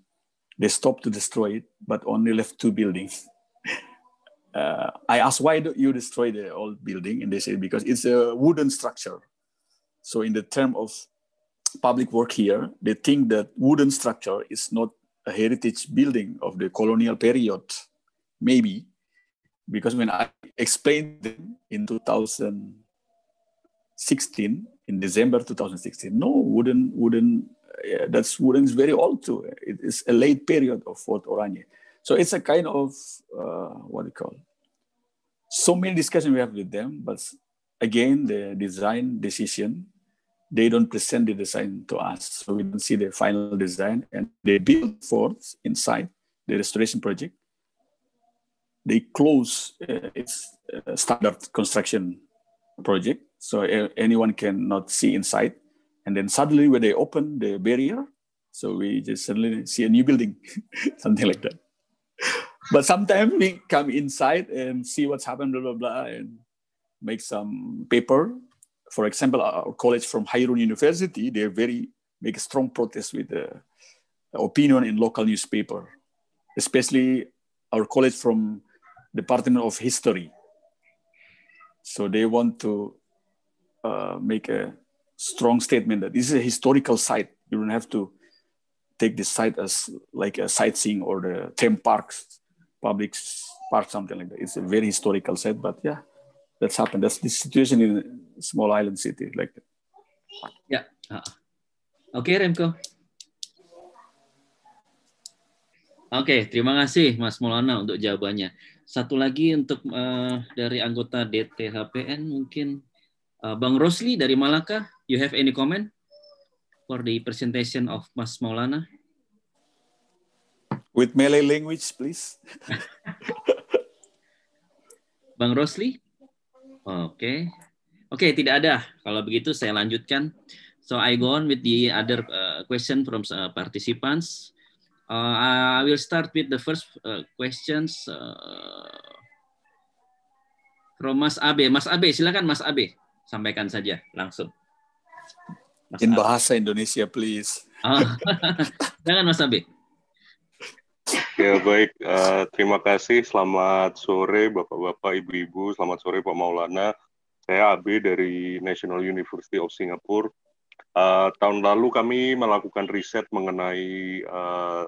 they stopped to destroy it but only left two buildings *laughs* uh, i asked why do not you destroy the old building and they said because it's a wooden structure so in the term of public work here they think that wooden structure is not a heritage building of the colonial period maybe because when I explained them in 2016, in December 2016, no wooden wooden yeah, that's wooden is very old too. It is a late period of Fort Oranje, so it's a kind of uh, what do you call? So many discussions we have with them, but again the design decision they don't present the design to us. So we don't see the final design. And they build forts inside the restoration project they close uh, its uh, standard construction project, so a- anyone cannot see inside. And then suddenly, when they open the barrier, so we just suddenly see a new building, *laughs* something like that. but sometimes we come inside and see what's happened, blah blah blah, and make some paper. For example, our college from Hairun University, they very make a strong protest with the opinion in local newspaper, especially our college from Department of History. So they want to uh, make a strong statement that this is a historical site. You don't have to take this site as like a sightseeing or the theme parks, public park, something like that. It's a very historical site, but yeah, that's happened. That's the situation in a small island city like that. Yeah. Uh -huh. Okay, Remco. Oke, okay, terima kasih Mas Maulana untuk jawabannya. Satu lagi untuk uh, dari anggota DTHPN mungkin uh, Bang Rosli dari Malaka, you have any comment for the presentation of Mas Maulana? With Malay language, please. *laughs* Bang Rosli? Oke. okay. Oke, okay, tidak ada. Kalau begitu saya lanjutkan. So I go on with the other uh, question from uh, participants. Uh, I will start with the first uh, questions uh, from Mas Abe. Mas Abe, silakan Mas Abe sampaikan saja langsung. Mas In Abe. bahasa Indonesia, please. Oh. Jangan *laughs* Mas Abe. Ya baik, uh, terima kasih. Selamat sore Bapak-Bapak, Ibu-Ibu. Selamat sore Pak Maulana. Saya Abe dari National University of Singapore. Uh, tahun lalu kami melakukan riset mengenai uh,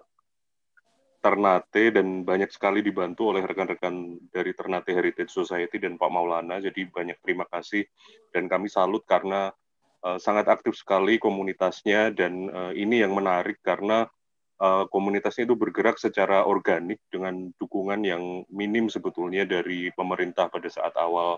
Ternate dan banyak sekali dibantu oleh rekan-rekan dari Ternate Heritage Society dan Pak Maulana. Jadi banyak terima kasih dan kami salut karena uh, sangat aktif sekali komunitasnya dan uh, ini yang menarik karena uh, komunitasnya itu bergerak secara organik dengan dukungan yang minim sebetulnya dari pemerintah pada saat awal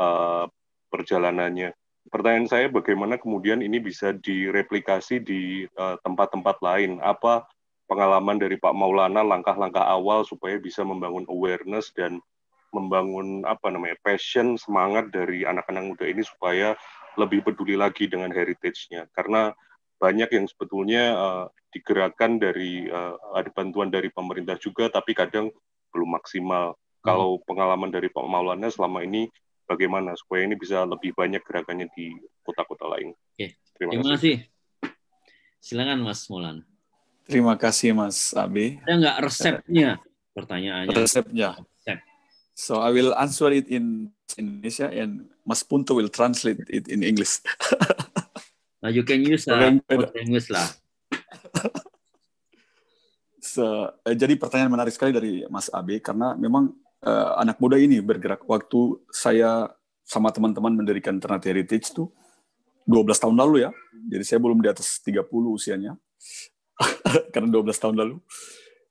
uh, perjalanannya. Pertanyaan saya bagaimana kemudian ini bisa direplikasi di tempat-tempat uh, lain? Apa pengalaman dari Pak Maulana langkah-langkah awal supaya bisa membangun awareness dan membangun apa namanya passion semangat dari anak-anak muda ini supaya lebih peduli lagi dengan heritage-nya karena banyak yang sebetulnya uh, digerakkan dari uh, ada bantuan dari pemerintah juga tapi kadang belum maksimal hmm. kalau pengalaman dari Pak Maulana selama ini bagaimana supaya ini bisa lebih banyak gerakannya di kota-kota lain. Oke. Terima, Terima kasih. kasih. Silakan Mas Maulana. Terima kasih Mas Abi. Ada nggak resepnya pertanyaannya? Resepnya. Resep. So I will answer it in Indonesia and Mas Punto will translate it in English. *laughs* nah, you can use uh, lah, English lah. *laughs* so, eh, jadi pertanyaan menarik sekali dari Mas Abi karena memang eh, anak muda ini bergerak waktu saya sama teman-teman mendirikan Ternate Heritage itu 12 tahun lalu ya. Jadi saya belum di atas 30 usianya *laughs* karena 12 tahun lalu.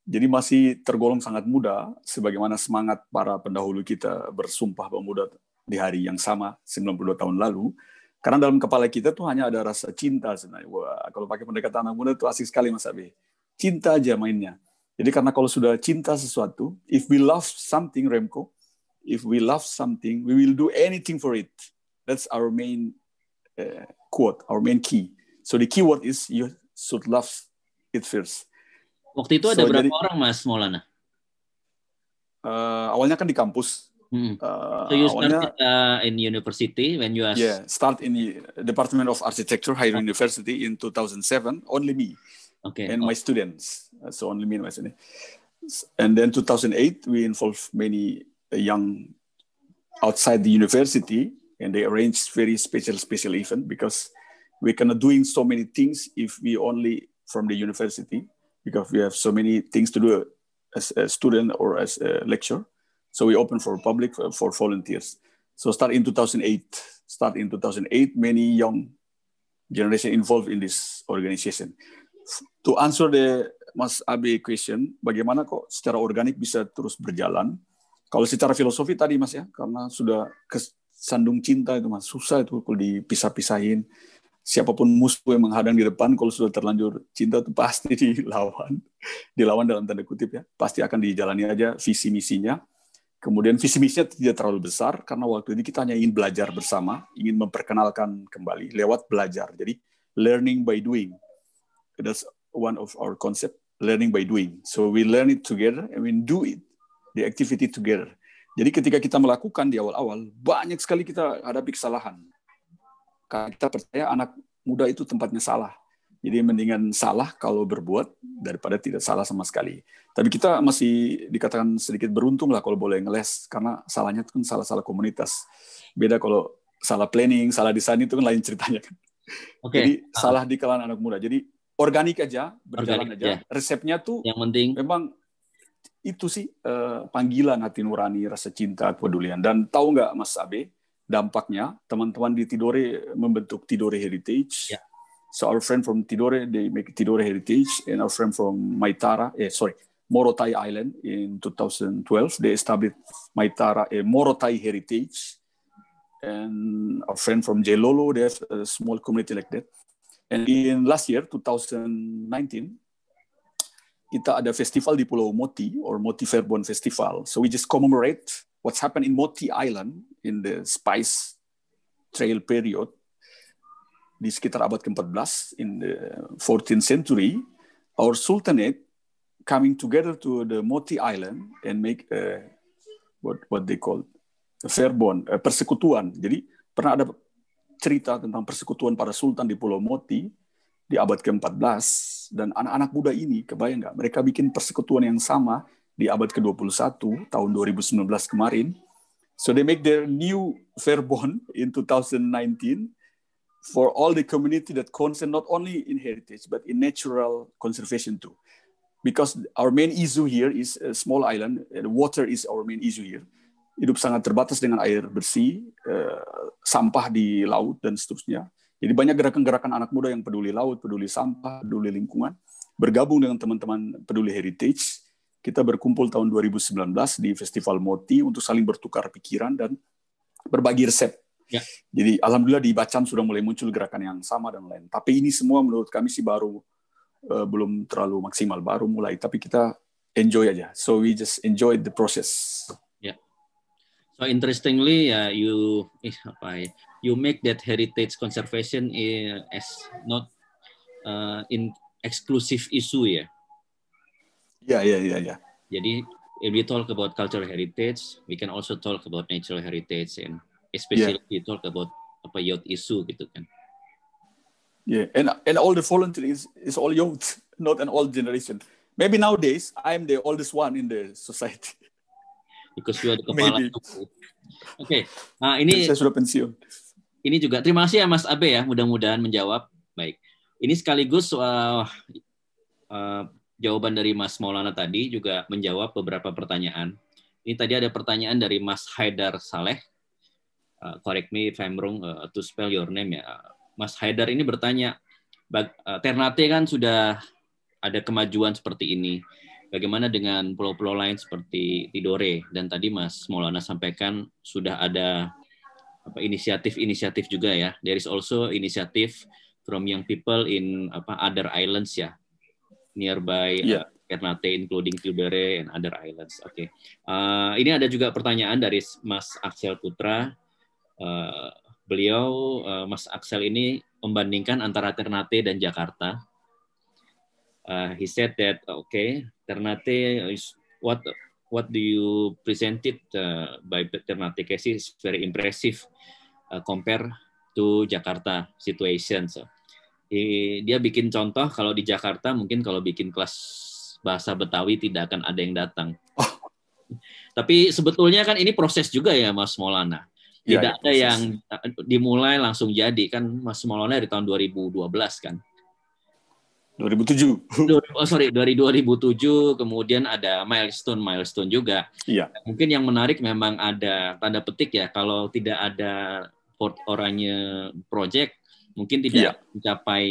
Jadi masih tergolong sangat muda, sebagaimana semangat para pendahulu kita bersumpah pemuda di hari yang sama 92 tahun lalu. Karena dalam kepala kita tuh hanya ada rasa cinta sebenarnya. Wah, kalau pakai pendekatan anak muda itu asik sekali Mas Abi. Cinta aja mainnya. Jadi karena kalau sudah cinta sesuatu, if we love something Remco, if we love something, we will do anything for it. That's our main uh, quote, our main key. So the keyword is you should love it feels. Waktu itu ada so, berapa jadi, orang Mas Maulana? Uh, awalnya kan di kampus. Hmm. Uh, so you start uh, in university when you are yeah start in the Department of Architecture Higher okay. University in 2007 only me okay. and my students uh, so only me and my students and then 2008 we involved many uh, young outside the university and they arranged very special special event because we cannot doing so many things if we only from the university because we have so many things to do as a student or as a lecturer. So we open for public uh, for volunteers. So start in 2008. Start in 2008. Many young generation involved in this organization. To answer the Mas Abi question, bagaimana kok secara organik bisa terus berjalan? Kalau secara filosofi tadi Mas ya, karena sudah kesandung cinta itu Mas, susah itu kalau dipisah-pisahin siapapun musuh yang menghadang di depan kalau sudah terlanjur cinta itu pasti *laughs* dilawan dilawan dalam tanda kutip ya pasti akan dijalani aja visi misinya kemudian visi misinya tidak terlalu besar karena waktu ini kita hanya ingin belajar bersama ingin memperkenalkan kembali lewat belajar jadi learning by doing that's one of our concept learning by doing so we learn it together and we do it the activity together jadi ketika kita melakukan di awal-awal banyak sekali kita hadapi kesalahan karena kita percaya anak muda itu tempatnya salah. Jadi mendingan salah kalau berbuat daripada tidak salah sama sekali. Tapi kita masih dikatakan sedikit beruntung lah kalau boleh ngeles karena salahnya itu kan salah-salah komunitas. Beda kalau salah planning, salah desain itu kan lain ceritanya kan. Okay. Jadi salah di kalangan anak muda. Jadi organik aja, berjalan organik, aja. Ya. Resepnya tuh yang penting memang itu sih eh, panggilan hati nurani, rasa cinta, kepedulian. Dan tahu nggak Mas Abe, dampaknya teman-teman di Tidore membentuk Tidore Heritage. Yeah. So our friend from Tidore they make Tidore Heritage and our friend from Maitara, eh, sorry, Morotai Island in 2012 they established Maitara eh, Morotai Heritage. And our friend from Jelolo they have a small community like that. And in last year 2019 kita ada festival di Pulau Moti or Moti Fairborn Festival. So we just commemorate what's happened in Moti Island in the Spice Trail period di sekitar abad ke-14 in the 14th century, our sultanate coming together to the Moti Island and make a, what what they call a bond, a persekutuan. Jadi pernah ada cerita tentang persekutuan para sultan di Pulau Moti di abad ke-14 dan anak-anak muda ini kebayang nggak mereka bikin persekutuan yang sama di abad ke-21 tahun 2019 kemarin So they make their new Verbond in 2019 for all the community that concern not only in heritage, but in natural conservation too. Because our main issue here is a small island, and water is our main issue here. Hidup sangat terbatas dengan air bersih, uh, sampah di laut, dan seterusnya. Jadi banyak gerakan-gerakan anak muda yang peduli laut, peduli sampah, peduli lingkungan, bergabung dengan teman-teman peduli heritage, kita berkumpul tahun 2019 di Festival Moti untuk saling bertukar pikiran dan berbagi resep. Ya. Jadi alhamdulillah di Bacan sudah mulai muncul gerakan yang sama dan lain. Tapi ini semua menurut kami sih baru uh, belum terlalu maksimal, baru mulai. Tapi kita enjoy aja. So we just enjoy the process. Yeah. So interestingly, uh, you eh, apa ya? You make that heritage conservation eh, as not uh, in exclusive issue ya. Yeah? Ya, ya, ya, ya. Jadi if we talk about cultural heritage, we can also talk about natural heritage and especially yeah. we talk about apa youth issue gitu kan. Yeah, and and all the volunteers is all youth, *laughs* not an old generation. Maybe nowadays I'm the oldest one in the society. *laughs* Because you are the kepala. Oke, okay. nah, ini saya sudah pensiun. Ini juga terima kasih ya Mas Abe ya, mudah-mudahan menjawab baik. Ini sekaligus uh, uh, jawaban dari Mas Maulana tadi juga menjawab beberapa pertanyaan. Ini tadi ada pertanyaan dari Mas Haidar Saleh. Uh, correct me if I'm wrong uh, to spell your name ya. Mas Haidar ini bertanya, uh, Ternate kan sudah ada kemajuan seperti ini. Bagaimana dengan pulau-pulau lain seperti Tidore? Dan tadi Mas Maulana sampaikan sudah ada apa inisiatif-inisiatif juga ya. There is also inisiatif from young people in apa other islands ya nearby yeah. uh, Ternate, including Tudere and other islands. Oke, okay. uh, ini ada juga pertanyaan dari Mas Axel Putra. Uh, beliau, uh, Mas Axel ini membandingkan antara Ternate dan Jakarta. Uh, he said that okay, Ternate is what what do you presented uh, by Ternate Kasih very impressive uh, compare to Jakarta situation. So, dia bikin contoh kalau di Jakarta mungkin kalau bikin kelas bahasa Betawi tidak akan ada yang datang. Oh. Tapi sebetulnya kan ini proses juga ya Mas Maulana. Iya, tidak iya, ada proses. yang eh, dimulai langsung jadi kan Mas Maulana dari tahun 2012 kan. 2007. Oh sorry, dari 2007 kemudian ada milestone milestone juga. Iya. Mungkin yang menarik memang ada tanda petik ya kalau tidak ada port orangnya project mungkin tidak yeah. mencapai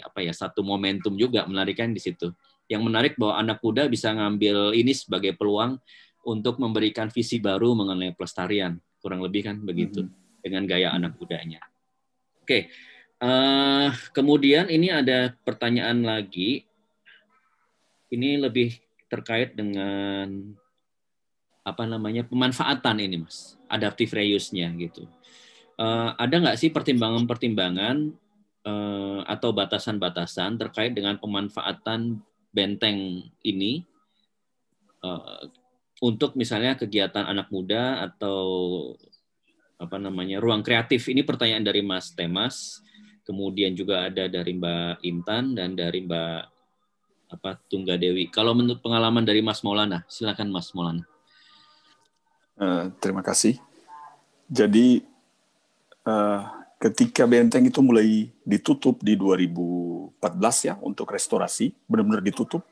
apa ya satu momentum juga menarikkan di situ. Yang menarik bahwa anak muda bisa ngambil ini sebagai peluang untuk memberikan visi baru mengenai pelestarian, kurang lebih kan begitu mm -hmm. dengan gaya anak mudanya. Oke, okay. uh, eh, kemudian ini ada pertanyaan lagi. Ini lebih terkait dengan apa namanya pemanfaatan ini, mas, Adaptive reuse-nya gitu uh, ada nggak sih pertimbangan-pertimbangan uh, atau batasan-batasan terkait dengan pemanfaatan benteng ini uh, untuk misalnya kegiatan anak muda atau apa namanya ruang kreatif ini pertanyaan dari Mas Temas kemudian juga ada dari Mbak Intan dan dari Mbak apa Tunggadewi kalau menurut pengalaman dari Mas Maulana silakan Mas Maulana uh, terima kasih jadi uh, ketika benteng itu mulai ditutup di 2014 ya untuk restorasi, benar-benar ditutup.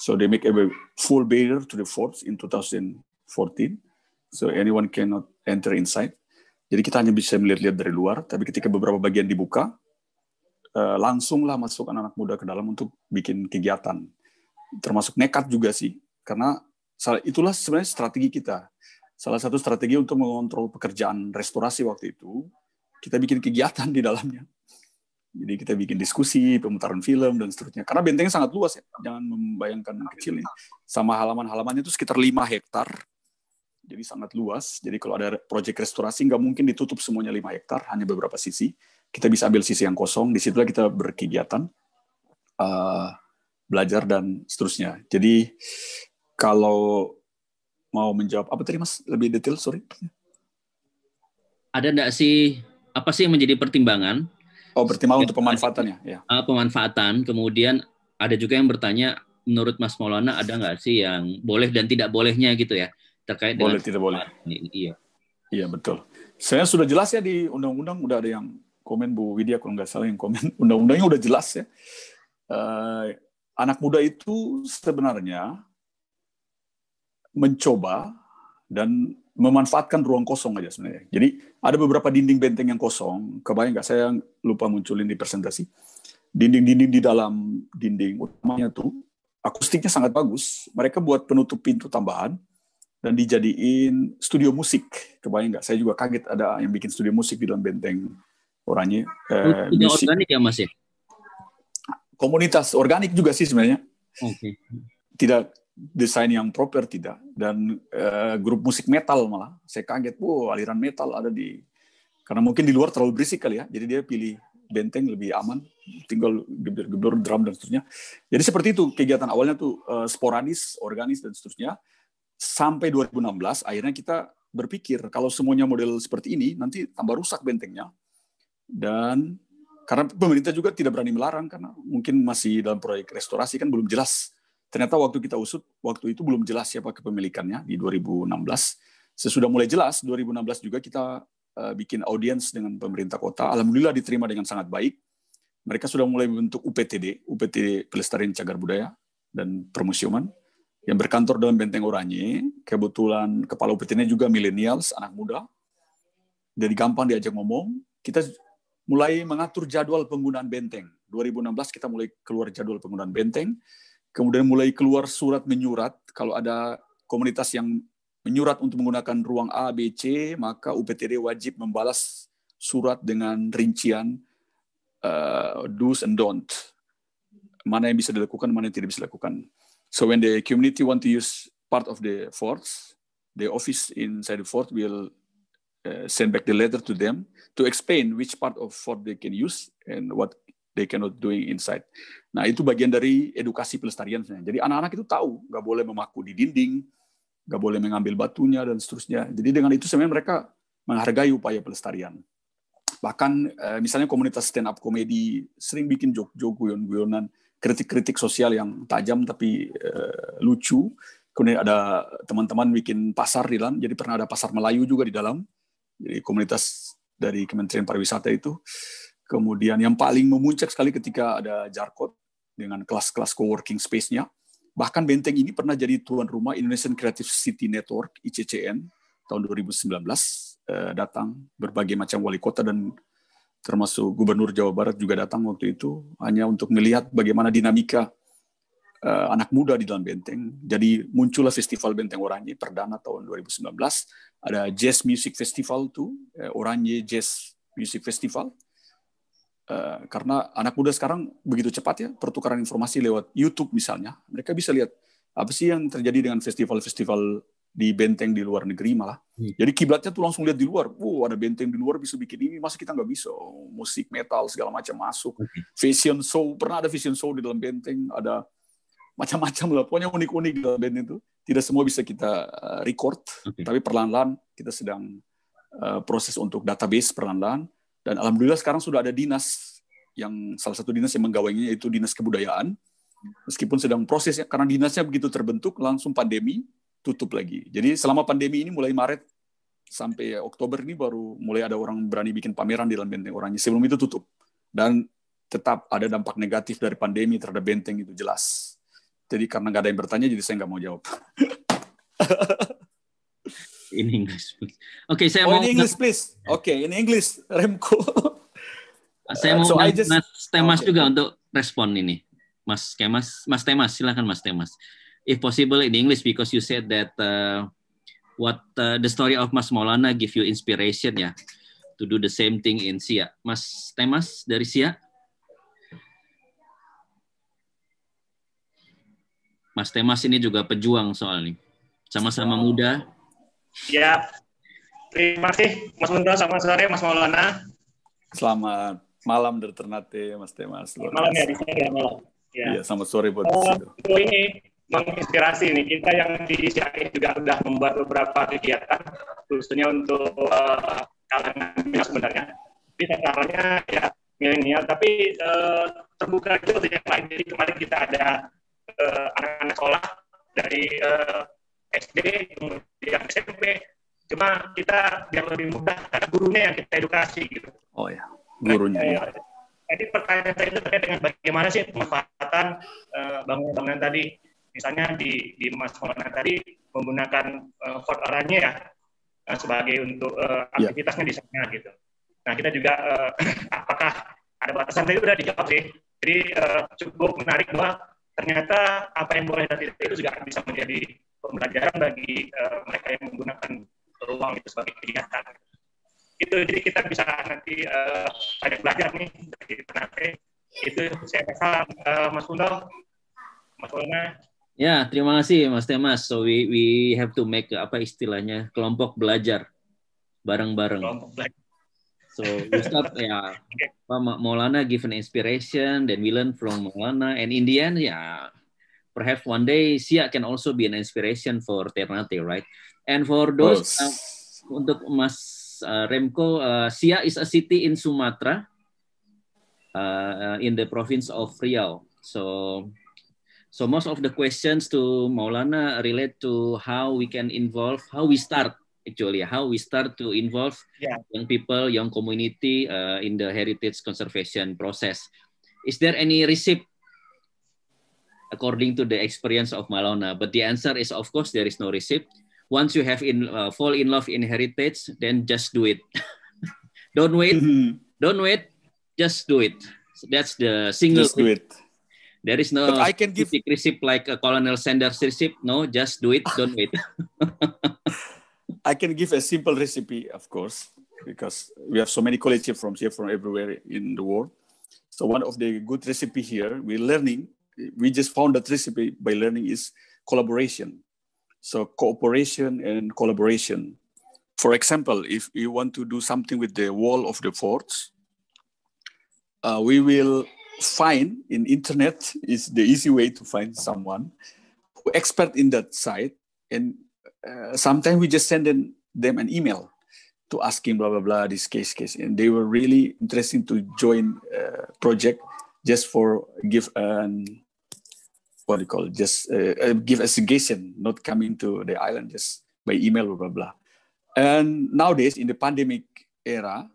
So they make a full barrier to the forts in 2014. So anyone cannot enter inside. Jadi kita hanya bisa melihat-lihat dari luar, tapi ketika beberapa bagian dibuka, uh, langsunglah masuk anak-anak muda ke dalam untuk bikin kegiatan. Termasuk nekat juga sih, karena itulah sebenarnya strategi kita. Salah satu strategi untuk mengontrol pekerjaan restorasi waktu itu kita bikin kegiatan di dalamnya. Jadi kita bikin diskusi, pemutaran film dan seterusnya. Karena bentengnya sangat luas ya, jangan membayangkan kecil ini. Ya. Sama halaman-halamannya itu sekitar 5 hektar. Jadi sangat luas. Jadi kalau ada proyek restorasi nggak mungkin ditutup semuanya 5 hektar, hanya beberapa sisi. Kita bisa ambil sisi yang kosong, di disitulah kita berkegiatan, uh, belajar dan seterusnya. Jadi kalau mau menjawab apa tadi mas lebih detail sorry. Ada nggak sih apa sih yang menjadi pertimbangan? Oh, pertimbangan untuk pemanfaatannya. Ya. ya. Ah, pemanfaatan. Kemudian ada juga yang bertanya, menurut Mas Maulana ada nggak sih yang boleh dan tidak bolehnya gitu ya terkait boleh, dengan tidak boleh. Iya. Iya betul. Saya sudah jelas ya di undang-undang udah ada yang komen Bu Widya kalau nggak salah yang komen *laughs* undang-undangnya udah jelas ya. Uh, anak muda itu sebenarnya mencoba dan memanfaatkan ruang kosong aja sebenarnya. Jadi ada beberapa dinding benteng yang kosong. Kebayang nggak saya lupa munculin di presentasi. Dinding-dinding di dalam dinding utamanya tuh akustiknya sangat bagus. Mereka buat penutup pintu tambahan dan dijadiin studio musik. Kebayang nggak? Saya juga kaget ada yang bikin studio musik di dalam benteng orangnya. Eh, Tidak organik ya Mas ya? Komunitas organik juga sih sebenarnya. Oke. Okay. Tidak desain yang proper tidak dan uh, grup musik metal malah saya kaget wow aliran metal ada di karena mungkin di luar terlalu berisik kali ya jadi dia pilih benteng lebih aman tinggal gedor-gedor drum dan seterusnya jadi seperti itu kegiatan awalnya tuh uh, eh, sporadis organis dan seterusnya sampai 2016 akhirnya kita berpikir kalau semuanya model seperti ini nanti tambah rusak bentengnya dan karena pemerintah juga tidak berani melarang karena mungkin masih dalam proyek restorasi kan belum jelas Ternyata waktu kita usut, waktu itu belum jelas siapa kepemilikannya di 2016. Sesudah mulai jelas, 2016 juga kita eh, bikin audiens dengan pemerintah kota. Alhamdulillah diterima dengan sangat baik. Mereka sudah mulai membentuk UPTD, UPTD Pelestarian Cagar Budaya dan Permusiuman yang berkantor dalam Benteng Oranye. Kebetulan kepala UPTD-nya juga milenials, anak muda. Jadi gampang diajak ngomong. Kita mulai mengatur jadwal penggunaan benteng. 2016 kita mulai keluar jadwal penggunaan benteng kemudian mulai keluar surat menyurat kalau ada komunitas yang menyurat untuk menggunakan ruang A, B, C, maka UPTD wajib membalas surat dengan rincian uh, do's and don't. Mana yang bisa dilakukan, mana yang tidak bisa dilakukan. So when the community want to use part of the fort, the office inside the fort will eh, send back the letter to them to explain which part of fort they can use and what they cannot doing inside. Nah itu bagian dari edukasi pelestarian Jadi anak-anak itu tahu nggak boleh memaku di dinding, nggak boleh mengambil batunya dan seterusnya. Jadi dengan itu sebenarnya mereka menghargai upaya pelestarian. Bahkan eh, misalnya komunitas stand up komedi sering bikin joke-joke guyon-guyonan, kritik-kritik sosial yang tajam tapi uh, lucu. Kemudian ada teman-teman bikin pasar di dalam. Jadi pernah ada pasar Melayu juga di dalam. Jadi komunitas dari Kementerian Pariwisata itu Kemudian yang paling memuncak sekali ketika ada Jarkot dengan kelas-kelas co-working space-nya. Bahkan Benteng ini pernah jadi tuan rumah Indonesian Creative City Network ICCN tahun 2019 eh, datang berbagai macam wali kota dan termasuk gubernur Jawa Barat juga datang waktu itu hanya untuk melihat bagaimana dinamika eh, anak muda di dalam Benteng. Jadi muncullah festival Benteng Oranye perdana tahun 2019. Ada Jazz Music Festival tuh, eh, Oranye Jazz Music Festival Eh, karena anak muda sekarang begitu cepat ya pertukaran informasi lewat YouTube misalnya, mereka bisa lihat apa sih yang terjadi dengan festival-festival di benteng di luar negeri malah. Hmm. Jadi kiblatnya tuh langsung lihat di luar. Wow, ada benteng di luar bisa bikin ini, masa kita nggak bisa? Oh, musik metal segala macam masuk. Okay. Fashion show pernah ada fashion show di dalam benteng, ada macam-macam lah. Pokoknya unik-unik di dalam benteng itu. Tidak semua bisa kita eh, record, okay. tapi perlahan-lahan kita sedang eh, proses untuk database perlahan-lahan dan alhamdulillah sekarang sudah ada dinas yang salah satu dinas yang menggawainya itu dinas kebudayaan. Meskipun sedang proses prosesnya karena dinasnya begitu terbentuk langsung pandemi tutup lagi. Jadi selama pandemi ini mulai Maret sampai Oktober ini baru mulai ada orang berani bikin pameran di dalam benteng orangnya. Sebelum itu tutup. Dan tetap ada dampak negatif dari pandemi terhadap benteng itu jelas. Jadi karena nggak ada yang bertanya, jadi saya nggak mau jawab. *laughs* in English. Oke, okay, saya oh, mau in English please. Oke, okay, in English *laughs* Remco. saya mau so I just... Temas okay. juga untuk respon ini. Mas Kemas, Mas Temas, silakan Mas Temas. If possible in English because you said that uh, what uh, the story of Mas Maulana give you inspiration ya yeah, to do the same thing in Sia. Mas Temas dari Sia. Mas Temas ini juga pejuang soalnya. Sama-sama muda, Ya, terima kasih Mas Muntah, selamat sore Mas Maulana. Selamat malam dari Ternate, Mas Temas. Malam ya, di sini ya malam. Ya. Iya, selamat sore buat uh, itu. Oh, ini menginspirasi nih kita yang di CI juga sudah membuat beberapa kegiatan khususnya untuk uh, kalangan milenial sebenarnya. Jadi sekarangnya ya milenial, tapi uh, terbuka juga untuk yang lain. Jadi kemarin kita ada eh, anak-anak uh, sekolah dari uh, SD kemudian SMP cuma kita yang lebih mudah karena gurunya yang kita edukasi gitu oh ya gurunya nah, ya jadi pertanyaan saya itu terkait dengan bagaimana sih pemanfaatan bangunan eh, bangunan-bangunan tadi misalnya di di Mas Maulana tadi menggunakan uh, eh, Fort Oranye ya eh, sebagai untuk uh, aktivitasnya yeah. di sana gitu nah kita juga uh, *laughs* apakah ada batasan tadi sudah dijawab sih jadi uh, cukup menarik bahwa ternyata apa yang boleh dan tidak itu juga akan bisa menjadi pembelajaran bagi uh, mereka yang menggunakan ruang itu sebagai kegiatan. Itu jadi kita bisa nanti uh, eh, banyak belajar nih dari Penate. Itu saya rasa uh, Mas Kundo. Mas Ulna. Ya, terima kasih Mas Temas. So we we have to make apa istilahnya kelompok belajar bareng-bareng. Kelompok belajar. So we start yeah, Ma Maulana give an inspiration, then we learn from Maulana, and in the end, yeah, perhaps one day Sia can also be an inspiration for Ternate, right? And for those uh, untuk Mas uh, Remco, uh, Sia is a city in Sumatra, uh, uh, in the province of Riau. So So most of the questions to Maulana relate to how we can involve, how we start actually how we start to involve yeah. young people, young community uh, in the heritage conservation process. Is there any receipt according to the experience of Malona? But the answer is of course there is no receipt. Once you have in uh, fall in love in heritage, then just do it. *laughs* don't wait, mm -hmm. don't wait, just do it. So that's the single. Just do it. There is no but I can give receipt like a Colonel Sanders receipt. No, just do it. Don't wait. *laughs* I can give a simple recipe, of course, because we have so many colleagues from here from everywhere in the world. So one of the good recipe here we're learning, we just found that recipe by learning is collaboration. So cooperation and collaboration. For example, if you want to do something with the wall of the forts, uh, we will find in internet is the easy way to find someone who expert in that site and uh, sometimes we just send them, them an email to ask him blah blah blah this case case and they were really interested to join uh, project just for give an what do you call it? just uh, uh, give a suggestion not coming to the island just by email blah blah blah and nowadays in the pandemic era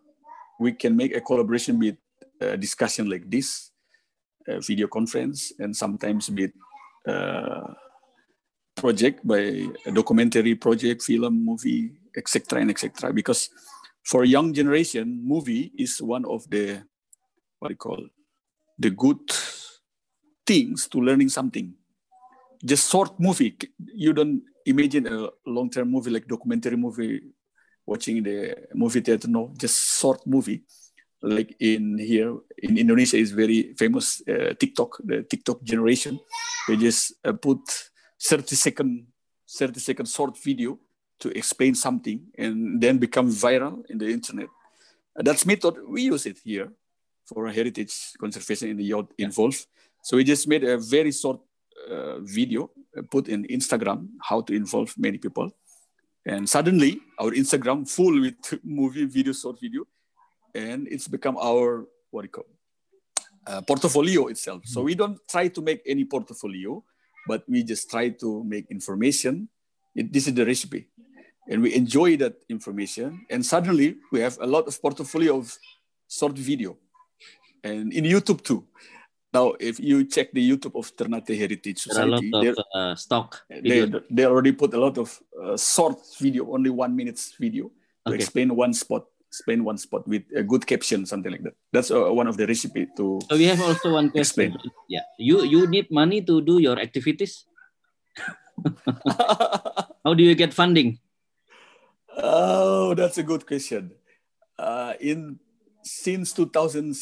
we can make a collaboration with a uh, discussion like this video conference and sometimes with project by a documentary project, film, movie, etc., and etc. Because for young generation, movie is one of the what you call the good things to learning something. Just short movie, you don't imagine a long-term movie like documentary movie, watching the movie theater. No, just short movie. Like in here in Indonesia is very famous uh, TikTok, the TikTok generation. They just uh, put 30 second 30 second short video to explain something and then become viral in the internet. Uh, that's method we use it here for heritage conservation in the yacht involved. So we just made a very short uh, video uh, put in Instagram how to involve many people, and suddenly our Instagram full with *laughs* movie, video, short video, and it's become our what do you call uh, portfolio itself. Mm -hmm. So mm-hmm. we don't try to make any portfolio but we just try to make information. It, this is the recipe. And we enjoy that information. And suddenly we have a lot of portfolio of short video and in YouTube too. Now, if you check the YouTube of Ternate Heritage Society, of, uh, stock. They, they, already put a lot of uh, short video, only one minutes video to okay. explain one spot explain one spot with a good caption, something like that. That's uh, one of the recipe to. So we have also one question. Explain. Yeah, you you need money to do your activities. *laughs* How do you get funding? Oh, that's a good question. Uh, in since 2017,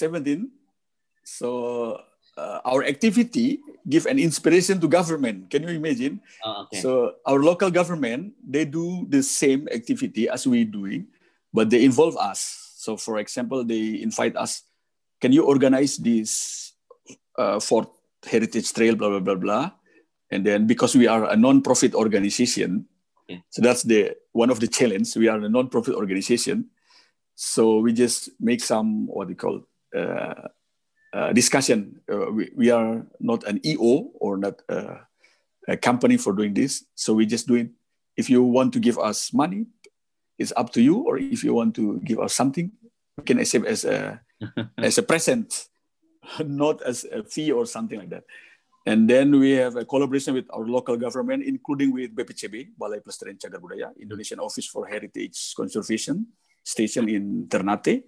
so uh, our activity give an inspiration to government. Can you imagine? Oh, okay. So our local government they do the same activity as we doing, but they involve us. So, for example, they invite us, can you organize this uh, Fort Heritage Trail, blah, blah, blah, blah. And then because we are a non-profit organization, yeah. so that's the one of the challenge. We are a non-profit organization. So we just make some, what we call, uh, uh, discussion. Uh, we, we are not an EO or not uh, a company for doing this. So we just do it. If you want to give us money, it's up to you. Or if you want to give us something, we can accept as a *laughs* as a present, *laughs* not as a fee or something like that. And then we have a collaboration with our local government, including with BPCB, Balai Pelestarian Cagar Budaya, Indonesian Office for Heritage Conservation, Station in Ternate.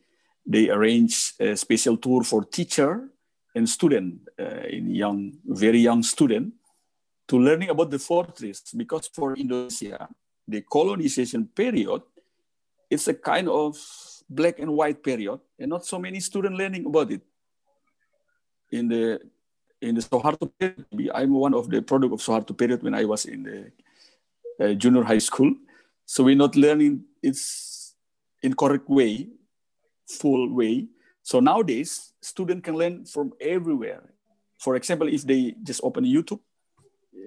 They arrange a special tour for teacher and student, uh, in young, very young student, to learning about the fortress. Because for Indonesia, the colonization period it's a kind of black and white period, and not so many students learning about it. In the in the Soharto period, I'm one of the product of Soharto period when I was in the uh, junior high school. So we're not learning its incorrect way, full way. So nowadays, students can learn from everywhere. For example, if they just open YouTube,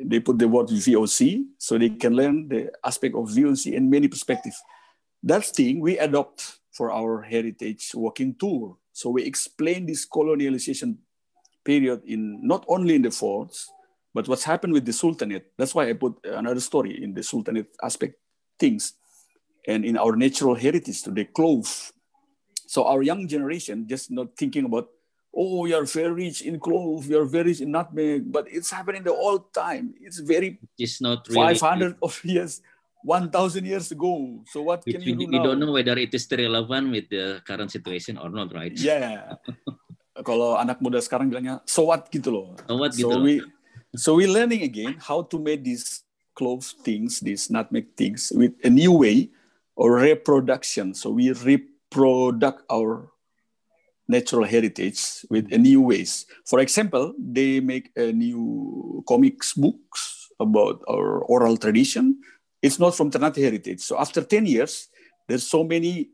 they put the word VOC, so they can learn the aspect of VOC in many perspectives. That thing we adopt for our heritage walking tour. So we explain this colonialization period in not only in the forts, but what's happened with the Sultanate. That's why I put another story in the Sultanate aspect things and in our natural heritage to the clove. So our young generation just not thinking about, oh, you're very rich in clove, you're very rich in nutmeg, but it's happening the old time. It's very it's not really 500 of *laughs* years 1,000 years ago. So what Which can you, you do now? You don't know whether it is relevant with the current situation or not, right? Yeah. Kalau anak muda sekarang bilangnya, so what gitu loh. So what gitu so loh. We, so we learning again how to make these clove things, these nutmeg things with a new way or reproduction. So we reproduce our natural heritage with a new ways. For example, they make a new comics books about our oral tradition it's not from Ternate heritage. So after 10 years, there's so many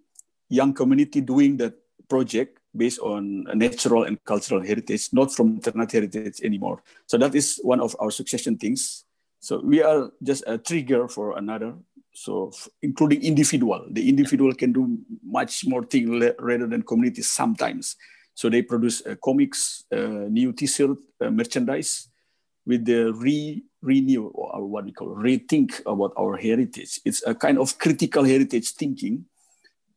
young community doing that project based on natural and cultural heritage, not from Ternate heritage anymore. So that is one of our succession things. So we are just a trigger for another. So including individual, the individual can do much more thing rather than community sometimes. So they produce uh, comics, uh, new T-shirt, uh, merchandise, with the re renew or what we call rethink about our heritage. It's a kind of critical heritage thinking.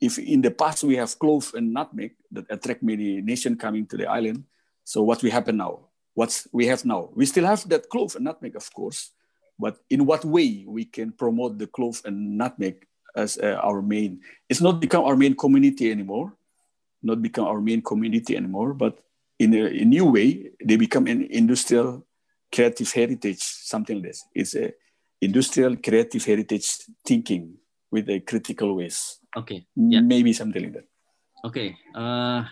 If in the past we have clove and nutmeg that attract many nation coming to the island, so what we happen now? What we have now? We still have that clove and nutmeg, of course, but in what way we can promote the clove and nutmeg as uh, our main? It's not become our main community anymore, not become our main community anymore, but in a, a new way, they become an industrial creative heritage, something like this. It's a industrial creative heritage thinking with a critical ways. Okay. Yeah. Maybe something like that. Okay. Uh,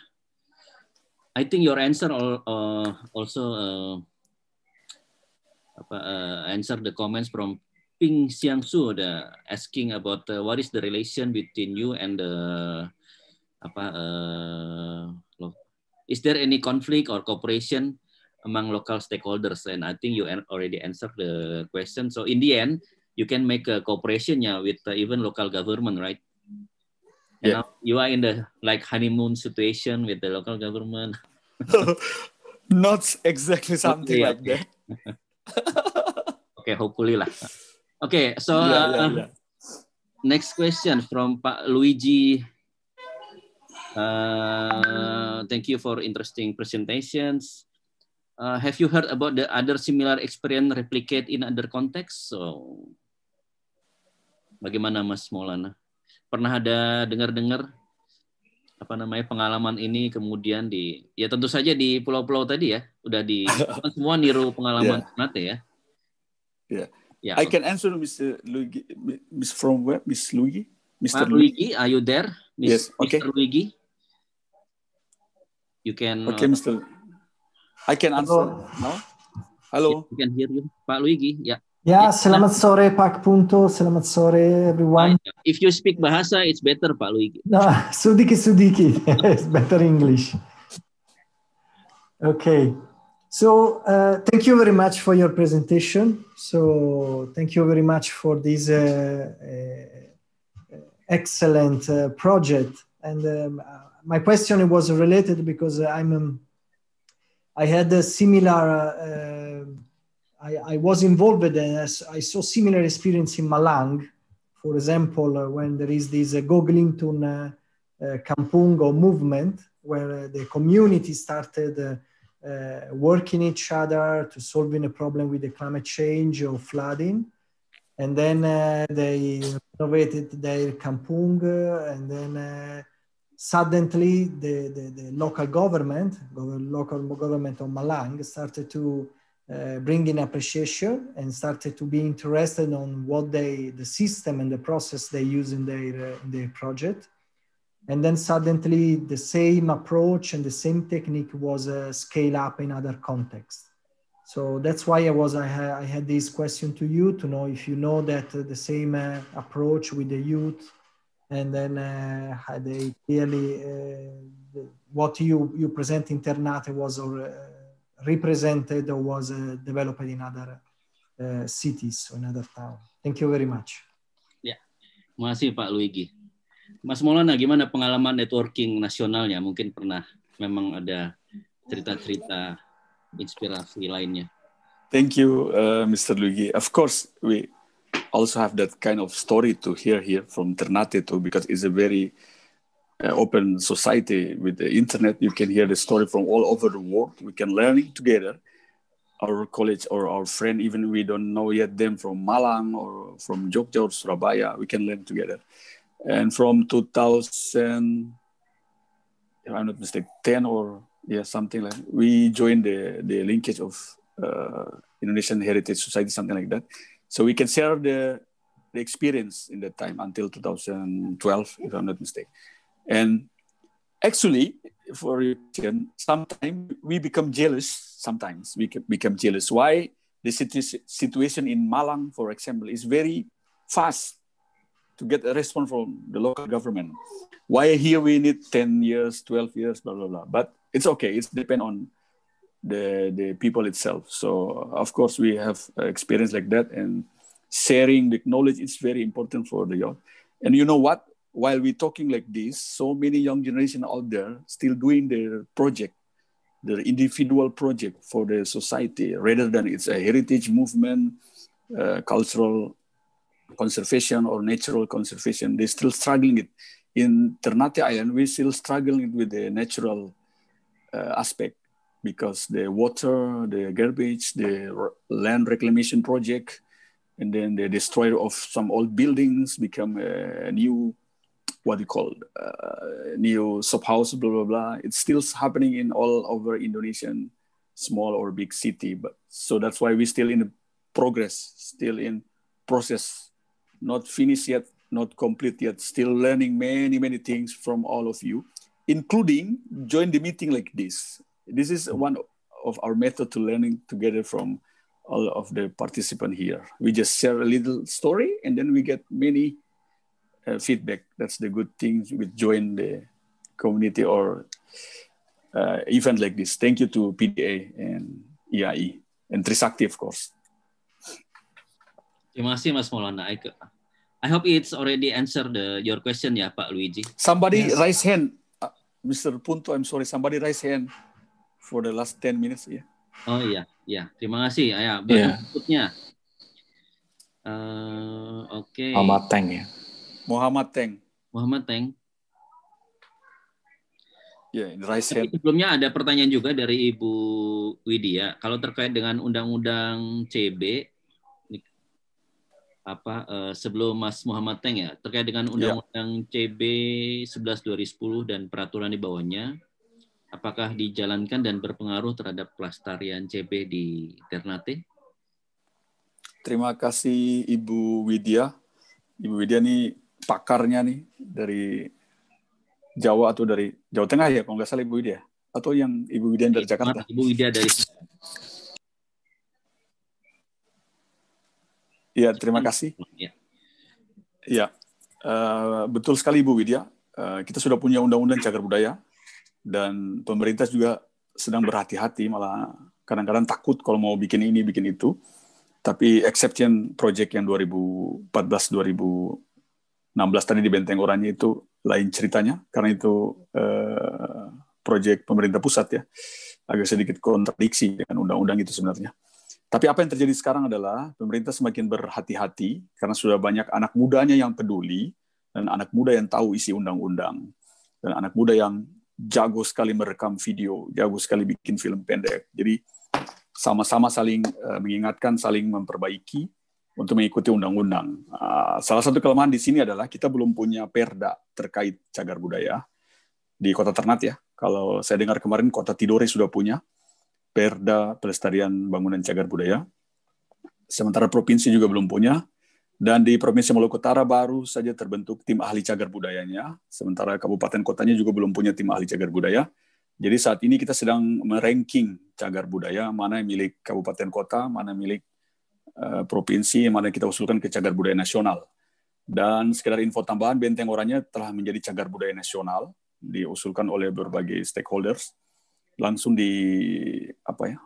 I think your answer all, uh, also uh, uh, answer the comments from Ping Xiang Su, the asking about uh, what is the relation between you and the apa, uh, is there any conflict or cooperation among local stakeholders. And I think you already answered the question. So in the end, you can make a cooperation yeah, with uh, even local government, right? you yeah. you are in the like honeymoon situation with the local government. *laughs* Not exactly something okay, like okay. that. *laughs* okay, hopefully lah. Okay, so uh, yeah, yeah, next question from Pak Luigi. Uh, thank you for interesting presentations. Uh, have you heard about the other similar experience replicate in other context? So, bagaimana Mas Maulana? Pernah ada dengar-dengar apa namanya pengalaman ini kemudian di ya tentu saja di pulau-pulau tadi ya udah di *laughs* kan semua niru pengalaman yeah. nanti ya. Yeah. yeah. I can answer Mr. Luigi, Miss from where Miss Luigi? Mr. Luigi, are you there? Miss, yes. Okay. Luigi. You can. Okay, Mr. I can answer Hello. No? Hello. We can hear you. Pak Luigi, yeah. yeah, selamat sore Pak Punto, selamat sore everyone. If you speak bahasa, it's better Pak Luigi. No, *laughs* sudiki sudiki, *laughs* it's better English. Okay, so uh, thank you very much for your presentation. So thank you very much for this uh, uh, excellent uh, project. And um, uh, my question was related because I'm um, I had a similar. Uh, um, I, I, was involved and I saw similar experience in Malang, for example, uh, when there is this uh, Goglintun uh, Kampungo movement where the community started. Uh, working each other to solving a problem with the climate change or flooding. And then uh, they renovated their kampung, uh, and then suddenly the, the, the, local government, local government of Malang started to uh, bring in appreciation and started to be interested on what they, the system and the process they use in their, uh, in their project. And then suddenly the same approach and the same technique was uh, scale up in other contexts. So that's why I was, I, ha I, had this question to you to know if you know that uh, the same uh, approach with the youth and then uh, they clearly uh, what you you present internate was or, uh, represented or was uh, developed in other uh, cities or in other town. Thank you very much. Ya, masih Pak Luigi. Mas Molana, gimana pengalaman networking nasionalnya? Mungkin pernah memang ada cerita-cerita inspirasi lainnya. Thank you, uh, Mr. Luigi. Of course, we also have that kind of story to hear here from Ternate too, because it's a very uh, open society with the internet. You can hear the story from all over the world. We can learn it together. Our college or our friend, even we don't know yet them from Malang or from Jogja or Surabaya, we can learn together. And from 2000, if I'm not mistaken, 10 or yeah, something like we joined the the linkage of uh, Indonesian Heritage Society, something like that so we can share the, the experience in that time until 2012 if i'm not mistaken and actually for sometimes we become jealous sometimes we become jealous why the situation in malang for example is very fast to get a response from the local government why here we need 10 years 12 years blah blah blah but it's okay it's depend on the the people itself. So of course we have experience like that and sharing the knowledge is very important for the young And you know what? While we're talking like this, so many young generation out there still doing their project, their individual project for the society, rather than it's a heritage movement, uh, cultural conservation or natural conservation. They're still struggling it. In Ternate Island, we're still struggling with the natural uh, aspect because the water, the garbage, the land reclamation project, and then the destroyer of some old buildings become a uh, new, what you call, uh, new subhouse, blah, blah, blah. It's still happening in all over Indonesian small or big city. But so that's why we're still in progress, still in process, not finished yet, not complete yet, still learning many, many things from all of you, including join the meeting like this. This is mm. one of our method to learning together from all of the participants here. We just share a little story and then we get many uh, feedback. That's the good thing with join the community or uh, event like this. Thank you to PDA and EIE and Trisakti, of course. kasih Mas Maulana. I, I hope it's already answered the, uh, your question ya Pak Luigi. Somebody yes. raise hand. Uh, Mr. Punto, I'm sorry. Somebody raise hand. for the last 10 minutes ya. Yeah. Oh iya, iya. Terima kasih. Ya, ya. Iya. berikutnya. Uh, eh, oke. Okay. Muhammad Teng ya. Muhammad Teng. Muhammad Teng. Ya, yeah, right Tapi sebelumnya ada pertanyaan juga dari Ibu Widya. Kalau terkait dengan Undang-Undang CB, apa eh, sebelum Mas Muhammad Teng ya terkait dengan iya. Undang-Undang yeah. CB 11 2010 dan peraturan di bawahnya apakah dijalankan dan berpengaruh terhadap pelestarian CB di Ternate? Terima kasih Ibu Widya. Ibu Widya nih pakarnya nih dari Jawa atau dari Jawa Tengah ya kalau nggak salah Ibu Widya atau yang Ibu Widya dari iya, Jakarta. Ibu Widya dari Ya, terima kasih. Iya ya uh, betul sekali Ibu Widya. Uh, kita sudah punya undang-undang cagar budaya dan pemerintah juga sedang berhati-hati malah kadang-kadang takut kalau mau bikin ini bikin itu tapi exception project yang 2014 2016 tadi di Benteng Oranye itu lain ceritanya karena itu eh, project pemerintah pusat ya agak sedikit kontradiksi dengan undang-undang itu sebenarnya tapi apa yang terjadi sekarang adalah pemerintah semakin berhati-hati karena sudah banyak anak mudanya yang peduli dan anak muda yang tahu isi undang-undang dan anak muda yang jago sekali merekam video, jago sekali bikin film pendek. Jadi sama-sama saling eh, mengingatkan, saling memperbaiki untuk mengikuti undang-undang. Ah, salah satu kelemahan di sini adalah kita belum punya perda terkait cagar budaya di Kota Ternat ya. Kalau saya dengar kemarin Kota Tidore sudah punya perda pelestarian bangunan cagar budaya. Sementara provinsi juga belum punya. Dan di Provinsi Maluku Utara baru saja terbentuk tim ahli cagar budayanya, sementara kabupaten kotanya juga belum punya tim ahli cagar budaya. Jadi saat ini kita sedang meranking cagar budaya, mana yang milik kabupaten kota, mana yang milik eh, provinsi, mana yang kita usulkan ke cagar budaya nasional. Dan sekedar info tambahan, Benteng Oranya telah menjadi cagar budaya nasional, diusulkan oleh berbagai stakeholders, langsung di apa ya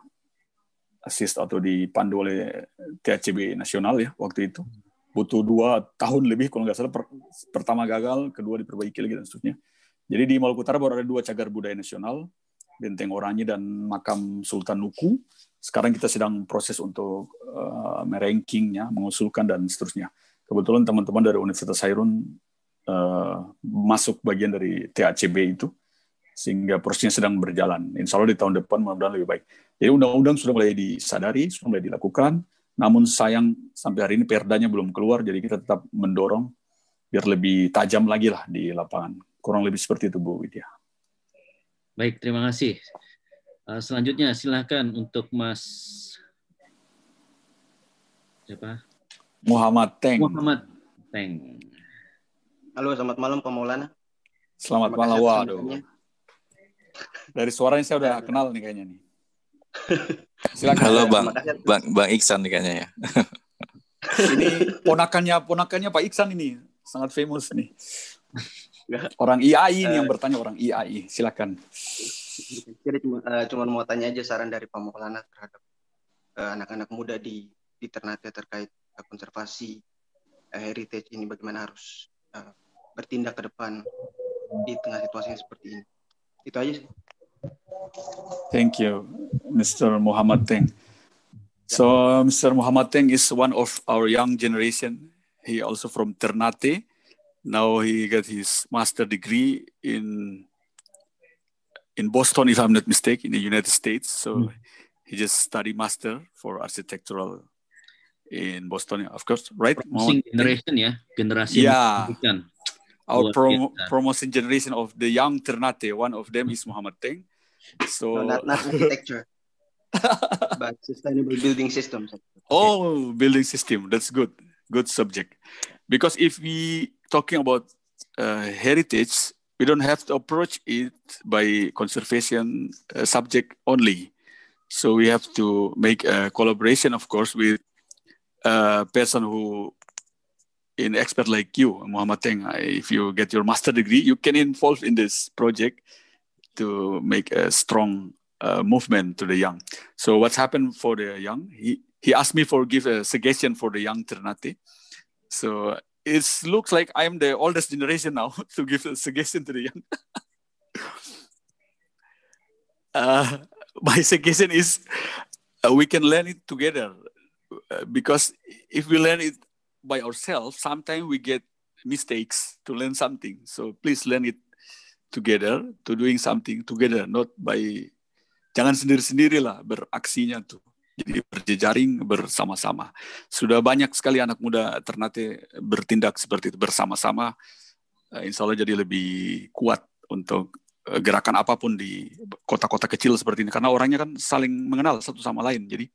assist atau dipandu oleh THCB nasional ya waktu itu butuh dua tahun lebih kalau nggak salah per, pertama gagal kedua diperbaiki lagi dan seterusnya jadi di Maluku Utara baru ada dua cagar budaya nasional Benteng Oranye dan Makam Sultan Nuku sekarang kita sedang proses untuk uh, merankingnya mengusulkan dan seterusnya kebetulan teman-teman dari Universitas Hairun uh, masuk bagian dari THCB itu sehingga prosesnya sedang berjalan. Insya Allah di tahun depan mudah-mudahan lebih baik. Jadi undang-undang sudah mulai disadari, sudah mulai dilakukan, namun sayang sampai hari ini perdanya belum keluar, jadi kita tetap mendorong biar lebih tajam lagi lah di lapangan. Kurang lebih seperti itu Bu Widya. Baik, terima kasih. Eh, selanjutnya silahkan untuk Mas siapa? Muhammad Teng. Muhammad Teng. Halo, selamat malam Pak Maulana. Selamat malam. Waduh. Dari suaranya saya udah kenal nih kayaknya nih. Silakan. Halo Bang, Bang, Bang Iksan nih kayaknya ya. *laughs* ini ponakannya ponakannya Pak Iksan ini sangat famous nih. Orang IAI ini yang eh. bertanya orang IAI. Silakan. Eh, cuma mau tanya aja saran dari Pak Maulana terhadap eh, anak-anak muda di di Ternate terkait konservasi heritage ini bagaimana harus bertindak ke depan di tengah situasi seperti ini. Itu aja sih. Thank you, Mr. Muhammad Teng. So uh, Mr. Muhammad Teng is one of our young generation. He also from Ternate. Now he got his master degree in in Boston, if I'm not mistaken, in the United States. So mm. he just study master for architectural in Boston, of course, right? Promising generation, yeah, generation. Yeah, our prom- promising generation of the young Ternate. One of them is Muhammad Teng. So no, not, not architecture, *laughs* but sustainable building systems. Okay. Oh, building system. That's good. Good subject. Because if we talking about uh, heritage, we don't have to approach it by conservation uh, subject only. So we have to make a collaboration, of course, with a person who an expert like you, Muhammad Teng. If you get your master degree, you can involve in this project to make a strong uh, movement to the young. So what's happened for the young? He he asked me for give a suggestion for the young Ternate. So it looks like I am the oldest generation now *laughs* to give a suggestion to the young. *laughs* uh, my *laughs* suggestion is uh, we can learn it together uh, because if we learn it by ourselves, sometimes we get mistakes to learn something. So please learn it together, to doing something together, not by jangan sendiri sendiri lah beraksinya tuh. Jadi berjejaring bersama-sama. Sudah banyak sekali anak muda Ternate bertindak seperti itu bersama-sama. Eh, Insya Allah jadi lebih kuat untuk eh, gerakan apapun di kota-kota kecil seperti ini karena orangnya kan saling mengenal satu sama lain jadi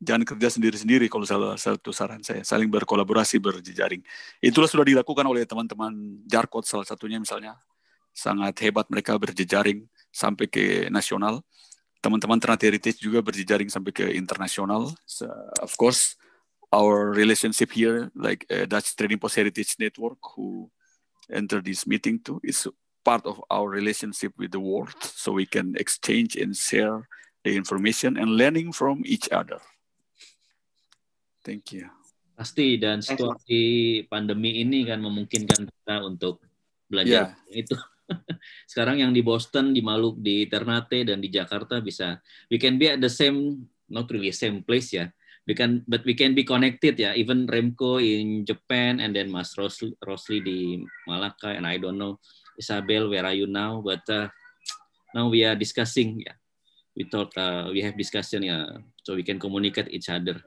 jangan kerja sendiri-sendiri kalau salah satu saran saya saling berkolaborasi berjejaring itulah sudah dilakukan oleh teman-teman Jarkot salah satunya misalnya sangat hebat mereka berjejaring sampai ke nasional. Teman-teman Trinity juga berjejaring sampai ke internasional. So, of course, our relationship here, like uh, Dutch Trading Post Heritage Network, who enter this meeting too, is part of our relationship with the world. So we can exchange and share the information and learning from each other. Thank you. Pasti dan situasi pandemi ini kan memungkinkan kita untuk belajar yeah. Ya. itu. *laughs* Sekarang yang di Boston, di Maluk di Ternate dan di Jakarta bisa we can be at the same not really same place ya. We can but we can be connected ya. Even Remco in Japan and then Mas Rosli, Rosli di Malaka and I don't know Isabel where are you now but uh, now we are discussing ya. Yeah. We talk uh, we have discussion ya yeah, so we can communicate each other.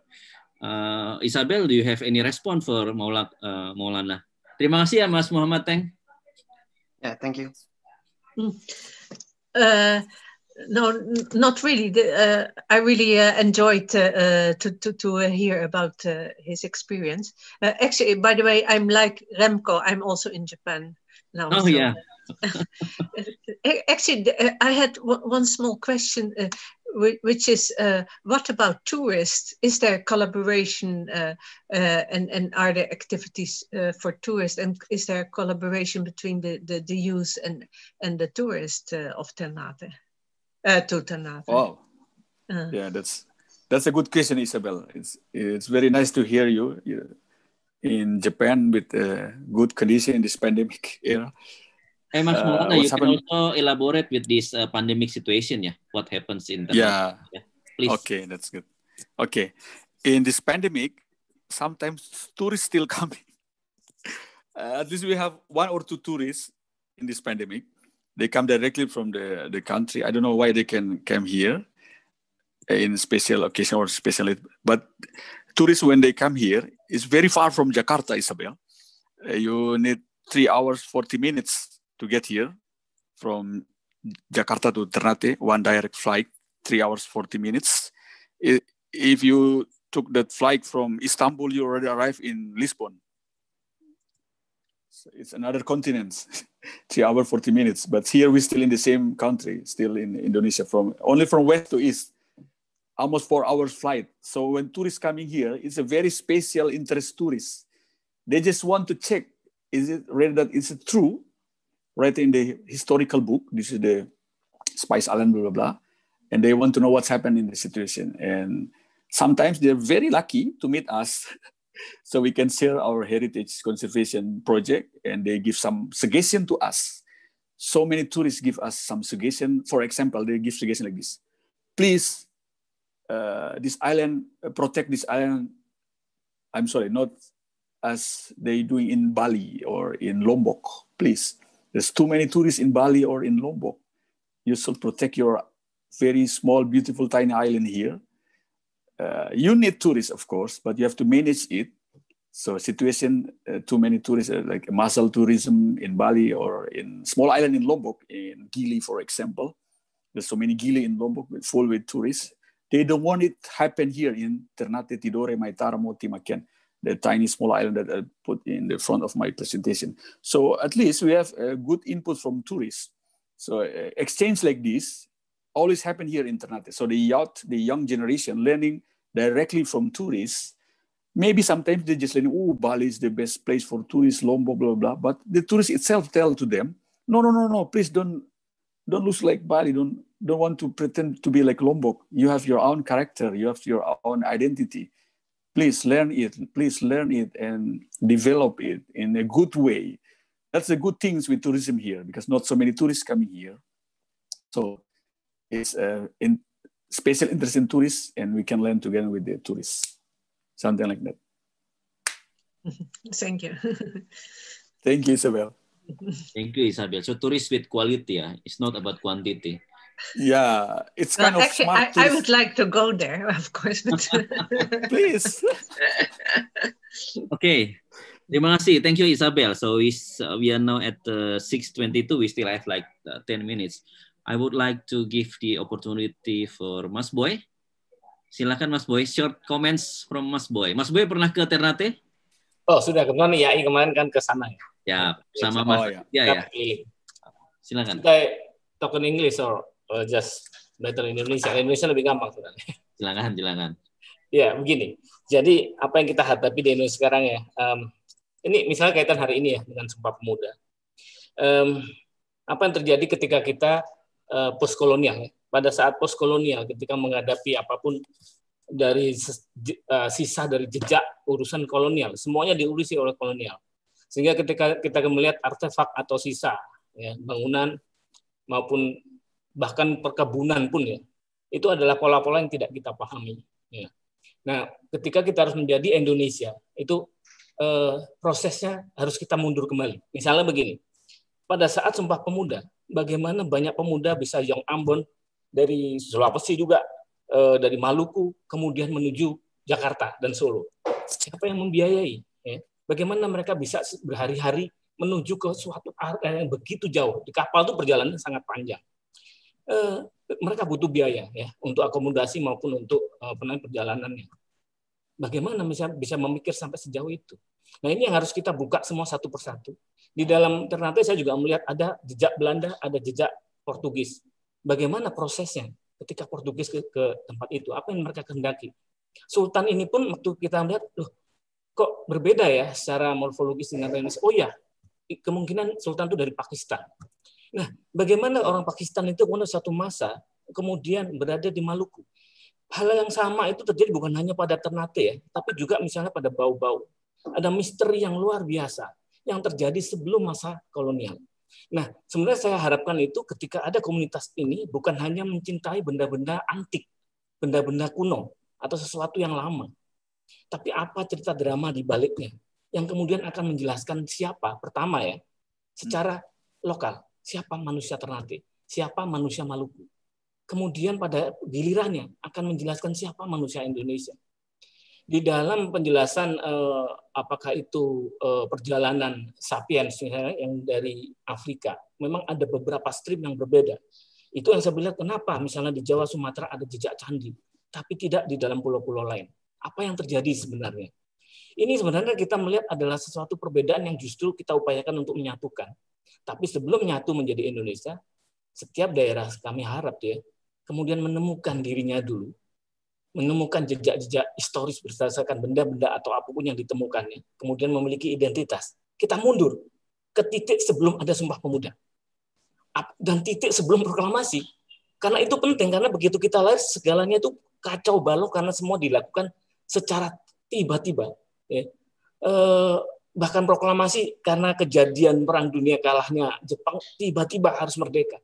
Uh, Isabel, do you have any response for Maulana? Uh, Terima kasih ya Mas Muhammad Teng. Yeah, thank you. Mm. Uh, no, not really. The, uh, I really uh, enjoyed uh, uh to to, to uh, hear about uh, his experience. actually, by the way, I'm like Remco. I'm also in Japan now. Oh so, yeah. *laughs* actually, I had one small question which is uh, what about tourists? Is there collaboration uh, uh and, and are there activities uh, for tourists? And is there collaboration between the, the, the youth and, and the tourists uh, of Ternate? to Ternate? Wow. yeah, that's that's a good question, Isabel. It's it's very nice to hear you in Japan with good condition in this pandemic *laughs* era. Hey, eh, Mas uh, Maulana, you happened? can also elaborate with this uh, pandemic situation, yeah? What happens in the... Yeah. yeah. Please. Okay, that's good. Okay. In this pandemic, sometimes tourists still *laughs* coming. Uh, at least we have one or two tourists in this pandemic. They come directly from the, the country. I don't know why they can come here in special occasion or special, but tourists when they come here, it's very far from Jakarta, Isabel. Uh, you need three hours, 40 minutes to get here from Jakarta to Ternate, one direct flight, three hours, 40 minutes. If you took that flight from Istanbul, you already arrive in Lisbon. So it's another continent, *laughs* three hour, 40 minutes. But here we're still in the same country, still in Indonesia, from only from west to east, almost four hours flight. So when tourists coming here, it's a very special interest tourists. They just want to check, is it really that it's true read in the historical book. This is the Spice Island, blah, blah, blah. And they want to know what's happened in the situation. And sometimes they're very lucky to meet us *laughs* so we can share our heritage conservation project and they give some suggestion to us. So many tourists give us some suggestion. For example, they give suggestion like this. Please, uh, this island, uh, protect this island. I'm sorry, not as they doing in Bali or in Lombok, please there's too many tourists in Bali or in Lombok. You should protect your very small, beautiful, tiny island here. Uh, you need tourists, of course, but you have to manage it. So, situation uh, too many tourists, uh, like mussel tourism in Bali or in small island in Lombok, in Gili, for example. There's so many Gili in Lombok full with tourists. They don't want it happen here in Ternate, Tidore, Maitaramo, Timaken the tiny small island that I put in the front of my presentation. So at least we have a uh, good input from tourists. So uh, exchange like this always happen here in Ternate. So the yacht, the young generation learning directly from tourists. Maybe sometimes they just learn, oh, Bali is the best place for tourists, Lombok, blah, blah, blah. But the tourists itself tell to them, no, no, no, no, please don't, don't look like Bali. Don't, don't want to pretend to be like Lombok. You have your own character. You have your own identity please learn it please learn it and develop it in a good way that's the good things with tourism here because not so many tourists coming here so it's uh, in special interest in tourists and we can learn together with the tourists something like that *laughs* thank you thank you isabel thank you isabel so tourists with quality yeah? it's not about quantity yeah it's well, kind of actually, smart I, I, would like to go there *laughs* of course but *laughs* please *laughs* okay Terima kasih. Thank you, Isabel. So we, uh, we are now at uh, 6.22. We still have like uh, 10 minutes. I would like to give the opportunity for Mas Boy. Silakan Mas Boy, short comments from Mas Boy. Mas Boy pernah ke Ternate? Oh, sudah kemarin ya, kemarin kan ke sana ya. Ya, iya, sama Mas. Oh, ya. ya, ya. Silakan. Kita token English or or oh, just better Indonesia. Indonesia lebih gampang sebenarnya. jelangan jelangan Ya, begini. Jadi apa yang kita hadapi di Indonesia sekarang ya, um, ini misalnya kaitan hari ini ya dengan Sumpah Pemuda. Um, apa yang terjadi ketika kita uh, e, kolonial Ya? Pada saat kolonial ketika menghadapi apapun dari uh, e, sisa dari jejak urusan kolonial, semuanya diurusi oleh kolonial. Sehingga ketika kita melihat artefak atau sisa ya, bangunan maupun bahkan perkebunan pun ya itu adalah pola-pola yang tidak kita pahami. Ya. Nah, ketika kita harus menjadi Indonesia, itu eh, prosesnya harus kita mundur kembali. Misalnya begini, pada saat Sumpah Pemuda, bagaimana banyak pemuda bisa yang Ambon dari Sulawesi juga, eh, dari Maluku, kemudian menuju Jakarta dan Solo. Siapa yang membiayai? Ya. Bagaimana mereka bisa berhari-hari menuju ke suatu area yang begitu jauh? Di kapal itu perjalanan sangat panjang. Eh, mereka butuh biaya ya untuk akomodasi maupun untuk eh, penanganan perjalanannya. Bagaimana bisa bisa memikir sampai sejauh itu? Nah ini yang harus kita buka semua satu persatu. Di dalam Ternate saya juga melihat ada jejak Belanda, ada jejak Portugis. Bagaimana prosesnya ketika Portugis ke, ke tempat itu? Apa yang mereka kehendaki? Sultan ini pun waktu kita melihat, loh, kok berbeda ya secara morfologis dengan Indonesia. Oh ya, kemungkinan Sultan itu dari Pakistan. Nah, bagaimana orang Pakistan itu kemudian satu masa kemudian berada di Maluku? Hal yang sama itu terjadi bukan hanya pada Ternate ya, tapi juga misalnya pada Bau-Bau. Ada misteri yang luar biasa yang terjadi sebelum masa kolonial. Nah, sebenarnya saya harapkan itu ketika ada komunitas ini bukan hanya mencintai benda-benda antik, benda-benda kuno atau sesuatu yang lama, tapi apa cerita drama di baliknya yang kemudian akan menjelaskan siapa pertama ya secara lokal siapa manusia Ternate, siapa manusia Maluku. Kemudian pada gilirannya akan menjelaskan siapa manusia Indonesia. Di dalam penjelasan eh, apakah itu eh, perjalanan sapiens yang dari Afrika, memang ada beberapa strip yang berbeda. Itu yang saya bilang kenapa misalnya di Jawa Sumatera ada jejak candi, tapi tidak di dalam pulau-pulau lain. Apa yang terjadi sebenarnya? Ini sebenarnya kita melihat adalah sesuatu perbedaan yang justru kita upayakan untuk menyatukan. Tapi sebelum menyatu menjadi Indonesia, setiap daerah kami harap ya, kemudian menemukan dirinya dulu, menemukan jejak-jejak historis berdasarkan benda-benda atau apapun yang ditemukannya, kemudian memiliki identitas. Kita mundur ke titik sebelum ada Sumpah Pemuda. Dan titik sebelum proklamasi. Karena itu penting, karena begitu kita lahir, segalanya itu kacau balau karena semua dilakukan secara tiba-tiba ya, eh, bahkan proklamasi karena kejadian perang dunia kalahnya Jepang tiba-tiba harus merdeka.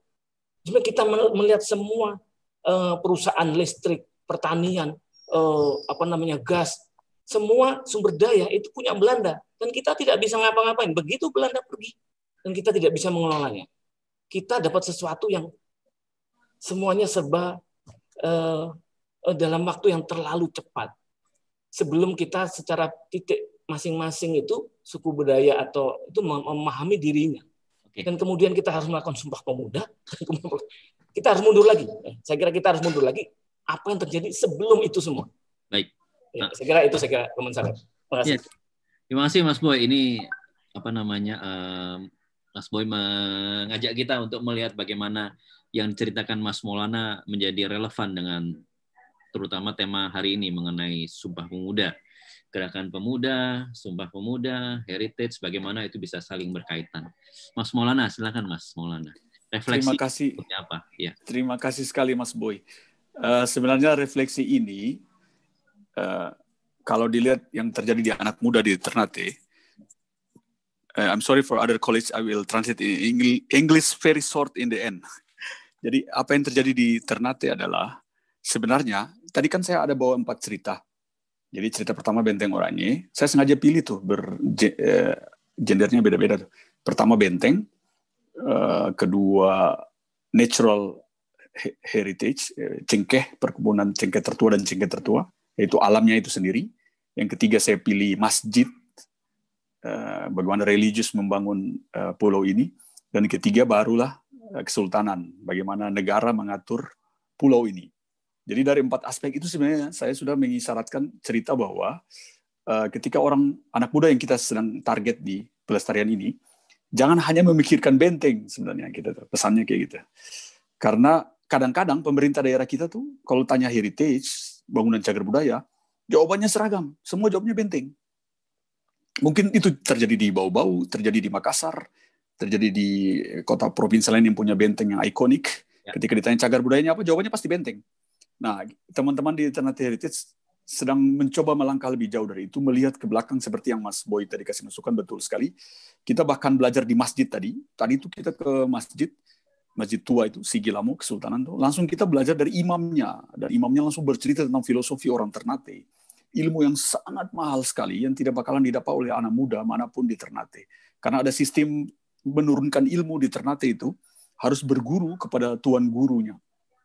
Jadi kita melihat semua eh, perusahaan listrik, pertanian, eh, apa namanya gas, semua sumber daya itu punya Belanda dan kita tidak bisa ngapa-ngapain. Begitu Belanda pergi dan kita tidak bisa mengelolanya. Kita dapat sesuatu yang semuanya serba eh, eh dalam waktu yang terlalu cepat sebelum kita secara titik masing-masing itu suku budaya atau itu memahami dirinya. Okay. Dan kemudian kita harus melakukan sumpah pemuda. kita harus mundur lagi. Eh, saya kira kita harus mundur lagi. Apa yang terjadi sebelum itu semua? Baik. Ya, nah. saya kira itu saya kira komentar. Terima kasih. Ya. Terima kasih Mas Boy. Ini apa namanya? Um, Mas Boy mengajak kita untuk melihat bagaimana yang diceritakan Mas molana menjadi relevan dengan terutama tema hari ini mengenai Sumpah Pemuda. Gerakan Pemuda, Sumpah Pemuda, Heritage, bagaimana itu bisa saling berkaitan. Mas Maulana, silakan Mas Maulana. Refleksi terima kasih. apa? Ya. Terima kasih sekali Mas Boy. Uh, sebenarnya refleksi ini, uh, kalau dilihat yang terjadi di anak muda di Ternate, ya, uh, I'm sorry for other college, I will translate in English very short in the end. *laughs* Jadi apa yang terjadi di Ternate ya adalah sebenarnya tadi kan saya ada bawa empat cerita. Jadi cerita pertama Benteng Oranye, saya sengaja pilih tuh ber eh, gendernya beda-beda tuh. Pertama Benteng, eh, kedua Natural Heritage, eh, cengkeh, perkebunan cengkeh tertua dan cengkeh tertua, yaitu alamnya itu sendiri. Yang ketiga saya pilih masjid, bagaimana religius membangun pulau ini. Dan ketiga barulah kesultanan, bagaimana negara mengatur pulau ini. Jadi dari empat aspek itu sebenarnya saya sudah mengisyaratkan cerita bahwa uh, ketika orang anak muda yang kita sedang target di pelestarian ini, jangan hanya memikirkan benteng sebenarnya kita gitu, tuh, pesannya kayak gitu. Karena kadang-kadang pemerintah daerah kita tuh kalau tanya heritage, bangunan cagar budaya, jawabannya seragam, semua jawabnya benteng. Mungkin itu terjadi di Bau-Bau, terjadi di Makassar, terjadi di eh, kota provinsi lain yang punya benteng yang ikonik. Ya. Ketika ditanya cagar budayanya apa, jawabannya pasti benteng Nah, teman-teman di ternate Heritage sedang mencoba melangkah lebih jauh dari itu, melihat ke belakang seperti yang Mas Boy tadi kasih masukan, betul sekali. Kita bahkan belajar di masjid tadi. Tadi itu kita ke masjid, masjid tua itu, Sigilamu Kesultanan itu. Langsung kita belajar dari imamnya. Dan imamnya langsung bercerita tentang filosofi orang Ternate. Ilmu yang sangat mahal sekali, yang tidak bakalan didapat oleh anak muda manapun di Ternate. Karena ada sistem menurunkan ilmu di Ternate itu, harus berguru kepada tuan gurunya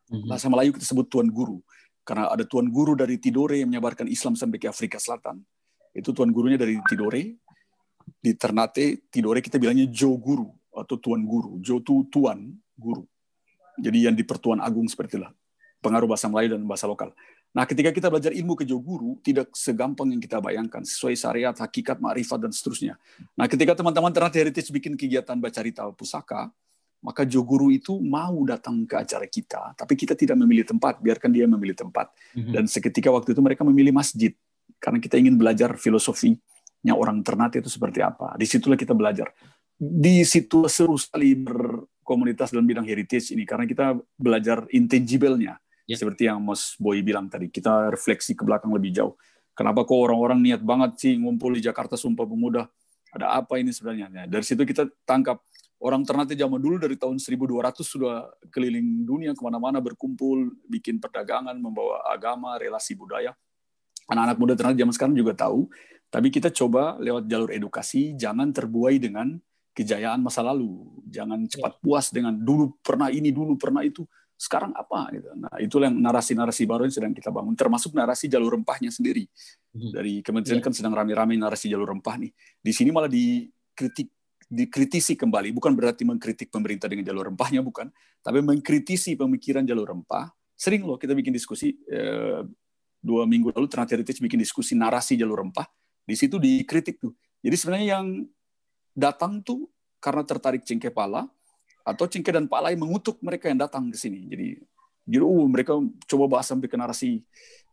Mhm. Bahasa Melayu kita sebut Tuan Guru. Karena ada Tuan Guru dari Tidore yang menyebarkan Islam sampai ke Afrika Selatan. Itu Tuan Gurunya dari Tidore. Di Ternate, Tidore kita bilangnya Jo Guru atau Tuan Guru. Jo itu Tuan Guru. Jadi yang di Pertuan Agung seperti itulah. Pengaruh bahasa Melayu dan bahasa lokal. Nah, ketika kita belajar ilmu ke Jo Guru, tidak segampang yang kita bayangkan. Sesuai syariat, hakikat, ma'rifat, dan seterusnya. Nah, ketika teman-teman Ternate Heritage bikin kegiatan baca rita pusaka, maka joguru itu mau datang ke acara kita, tapi kita tidak memilih tempat, biarkan dia memilih tempat. Mhm. Dan seketika waktu itu mereka memilih masjid, karena kita ingin belajar filosofinya orang Ternate itu seperti apa. Di situlah kita belajar. Di situ seru sekali berkomunitas dalam bidang heritage ini, karena kita belajar intangible-nya. Yeah. Seperti yang Mas Boy bilang tadi, kita refleksi ke belakang lebih jauh. Kenapa kok orang-orang niat banget sih ngumpul di Jakarta Sumpah Pemuda? Ada apa ini sebenarnya? Nah, dari situ kita tangkap orang Ternate zaman dulu dari tahun 1200 sudah keliling dunia kemana-mana berkumpul, bikin perdagangan, membawa agama, relasi budaya. Anak-anak muda Ternate zaman sekarang juga tahu, tapi kita coba lewat jalur edukasi, jangan terbuai dengan kejayaan masa lalu, jangan ya. cepat puas dengan dulu pernah ini, dulu pernah itu, sekarang apa? Gitu. Nah itulah yang narasi-narasi baru yang sedang kita bangun, termasuk narasi jalur rempahnya sendiri. Hmm. Dari kementerian ya. kan sedang rame-rame narasi jalur rempah nih. Di sini malah dikritik dikritisi kembali. Bukan berarti mengkritik pemerintah dengan jalur rempahnya, bukan. Tapi mengkritisi pemikiran jalur rempah. Sering loh kita bikin diskusi, eh, dua minggu lalu Ternate Heritage bikin diskusi narasi jalur rempah. Di situ dikritik tuh. Jadi sebenarnya yang datang tuh karena tertarik cengkeh pala, atau cengkeh dan pala yang mengutuk mereka yang datang ke sini. Jadi, jadi oh, mereka coba bahas sampai ke narasi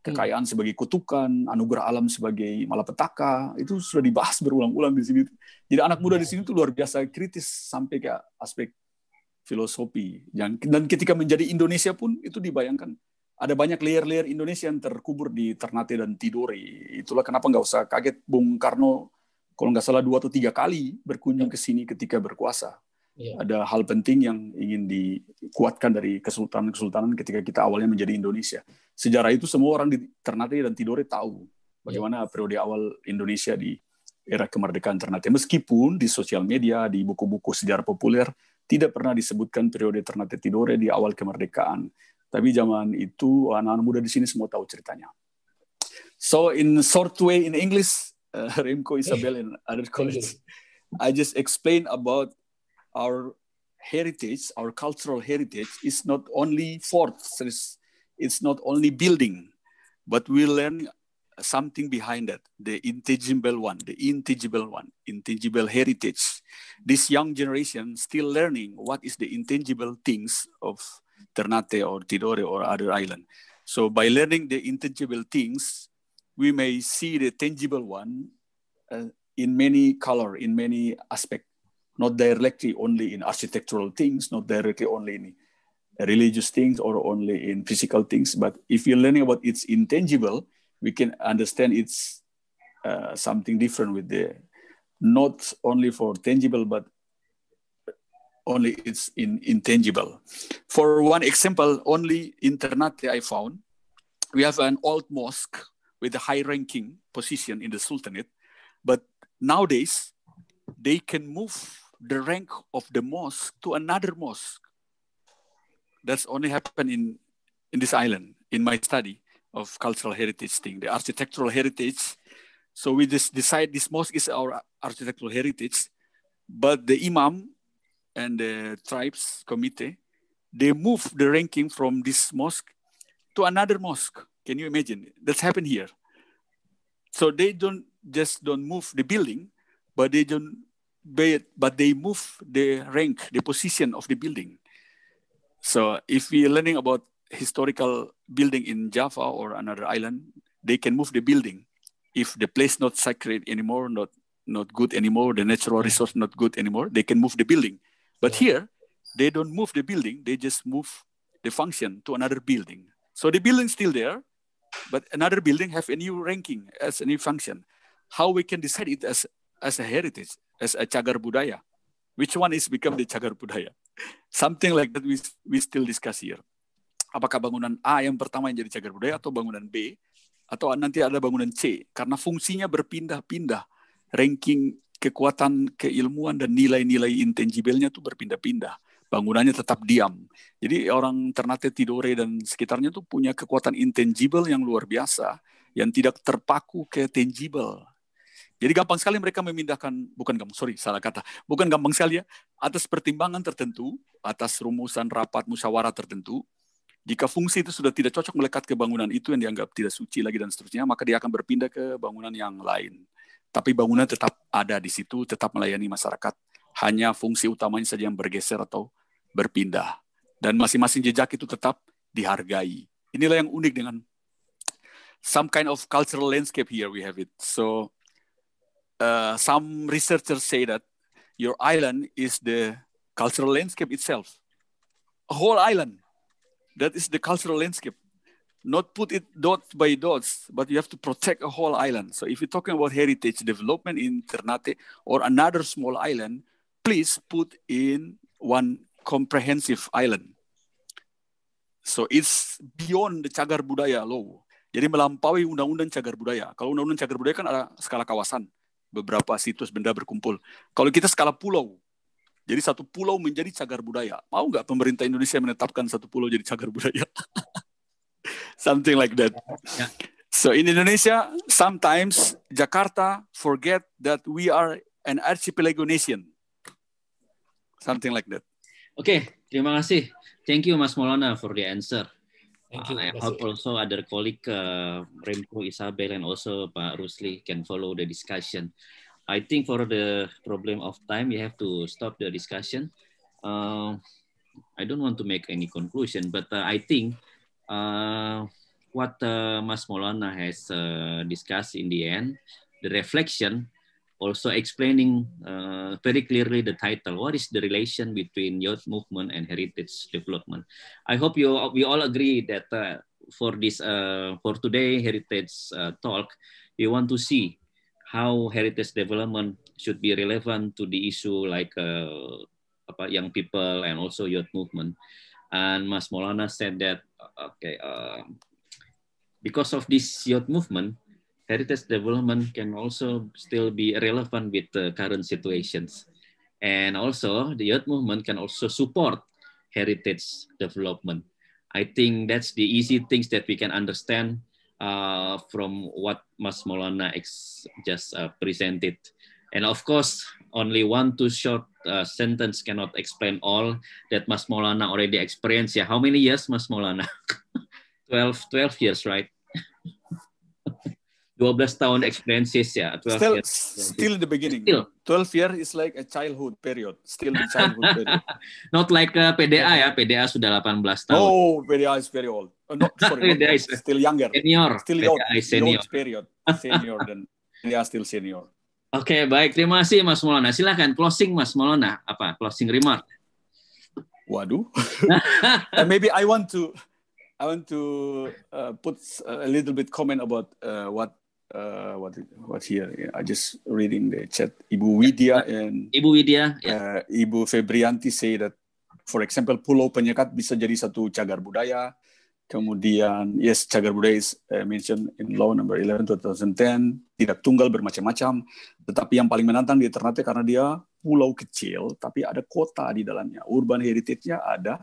kekayaan hmm. sebagai kutukan, anugerah alam sebagai malapetaka, itu sudah dibahas berulang-ulang di sini. Jadi anak muda di iya. sini itu luar biasa kritis sampai ke aspek filosofi. Dan ketika menjadi Indonesia pun itu dibayangkan ada banyak layer-layer Indonesia yang terkubur di Ternate dan Tidore. Itulah kenapa nggak usah kaget Bung Karno kalau nggak salah dua atau tiga kali berkunjung iya. ke sini ketika berkuasa. Ya. Ada hal penting yang ingin dikuatkan dari kesultanan-kesultanan ketika kita awalnya menjadi Indonesia sejarah itu semua orang di Ternate dan Tidore tahu bagaimana periode awal Indonesia di era kemerdekaan Ternate. Meskipun di sosial media, di buku-buku sejarah populer tidak pernah disebutkan periode Ternate Tidore di awal kemerdekaan. Tapi zaman itu anak-anak muda di sini semua tahu ceritanya. So in short way in English, uh, Remco Isabel and other colleagues, I just explain about our heritage, our cultural heritage is not only fourth it's not only building, but we learn something behind that the intangible one the intangible one intangible heritage this young generation still learning what is the intangible things of ternate or tidore or other island so by learning the intangible things we may see the tangible one uh, in many color in many aspect not directly only in architectural things not directly only in religious things or only in physical things. But if you're learning about it's intangible, we can understand it's uh, something different with the not only for tangible but only it's in intangible. For one example, only in Ternate I found we have an old mosque with a high-ranking position in the sultanate, but nowadays they can move the rank of the mosque to another mosque that's only happened in in this island in my study of cultural heritage thing, the architectural heritage. So we just decide this mosque is our architectural heritage, but the imam and the tribes committee, they move the ranking from this mosque to another mosque. Can you imagine? That's happened here. So they don't just don't move the building, but they don't but they move the rank, the position of the building. So if we are learning about historical building in Java or another island, they can move the building. If the place not sacred anymore, not not good anymore, the natural resource not good anymore, they can move the building. But here, they don't move the building; they just move the function to another building. So the building still there, but another building have a new ranking as a new function. How we can decide it as as a heritage, as a Cagar Budaya? Which one is become the Cagar Budaya? Something like that we, we still discuss here. Apakah bangunan A yang pertama yang jadi cagar budaya atau bangunan B atau nanti ada bangunan C karena fungsinya berpindah-pindah. Ranking kekuatan keilmuan dan nilai-nilai intangibelnya tuh berpindah-pindah. Bangunannya tetap diam. Jadi orang Ternate Tidore dan sekitarnya tuh punya kekuatan intangible yang luar biasa yang tidak terpaku ke tangible jadi gampang sekali mereka memindahkan, bukan gampang, sorry, salah kata. Bukan gampang sekali ya, atas pertimbangan tertentu, atas rumusan rapat musyawarah tertentu, jika fungsi itu sudah tidak cocok melekat ke bangunan itu yang dianggap tidak suci lagi dan seterusnya, maka dia akan berpindah ke bangunan yang lain. Tapi bangunan tetap ada di situ, tetap melayani masyarakat. Hanya fungsi utamanya saja yang bergeser atau berpindah. Dan masing-masing jejak itu tetap dihargai. Inilah yang unik dengan some kind of cultural landscape here we have it. So Uh, some researchers say that your island is the cultural landscape itself. A whole island. That is the cultural landscape. Not put it dot by dots, but you have to protect a whole island. So if you're talking about heritage development in Ternate or another small island, please put in one comprehensive island. So it's beyond the cagar budaya law. Jadi melampaui undang-undang cagar budaya. Kalau undang-undang cagar budaya kan ada skala kawasan. beberapa situs benda berkumpul. Kalau kita skala pulau, jadi satu pulau menjadi cagar budaya. Mau nggak pemerintah Indonesia menetapkan satu pulau jadi cagar budaya? *laughs* Something like that. Ya. So in Indonesia, sometimes Jakarta forget that we are an archipelago nation. Something like that. Oke, okay, terima kasih. Thank you Mas Molana, for the answer. Thank you. I ah, hope also other colleague uh, Remco, Isabel, and also Pak Rusli can follow the discussion. I think for the problem of time, we have to stop the discussion. Uh, I don't want to make any conclusion, but uh, I think uh, what uh, Mas Molana has uh, discussed in the end, the reflection also explaining uh, very clearly the title. What is the relation between youth movement and heritage development? I hope you we all agree that uh, for this uh, for today heritage uh, talk, we want to see how heritage development should be relevant to the issue like uh, young people and also youth movement. And Mas Molana said that uh, okay because of this youth movement heritage development can also still be relevant with the current situations. And also the youth movement can also support heritage development. I think that's the easy things that we can understand uh, from what Mas Molana just uh, presented. And of course, only one to short uh, sentence cannot explain all that Mas Molana already experienced. Yeah, how many years, Mas Molana? *laughs* 12, 12 years, right? dua belas tahun experiences ya. 12 still, years. still the beginning. Still. 12 year is like a childhood period. Still the childhood *laughs* period. Not like uh, PDA ya. PDA sudah 18 tahun. Oh, PDA is very old. Uh, no, *laughs* sorry. PDA is still younger. Senior. Still PDA old. Is senior. Old period. *laughs* Senior dan PDA still senior. Oke, okay, baik. Terima kasih Mas Molona. Silahkan closing Mas Molona. Apa? Closing remark. Waduh. Uh, maybe I want to I want to uh, put a little bit comment about uh, what uh, what what here? Yeah, I just read in the chat. Ibu Widya and Ibu Widya, yeah. uh, Ibu Febrianti say that, for example, Pulau Penyekat bisa jadi satu cagar budaya. Kemudian, yes, cagar budaya is uh, mentioned in Law Number 11 2010. Tidak tunggal bermacam-macam, tetapi yang paling menantang di Ternate karena dia pulau kecil, tapi ada kota di dalamnya. Urban heritage-nya ada,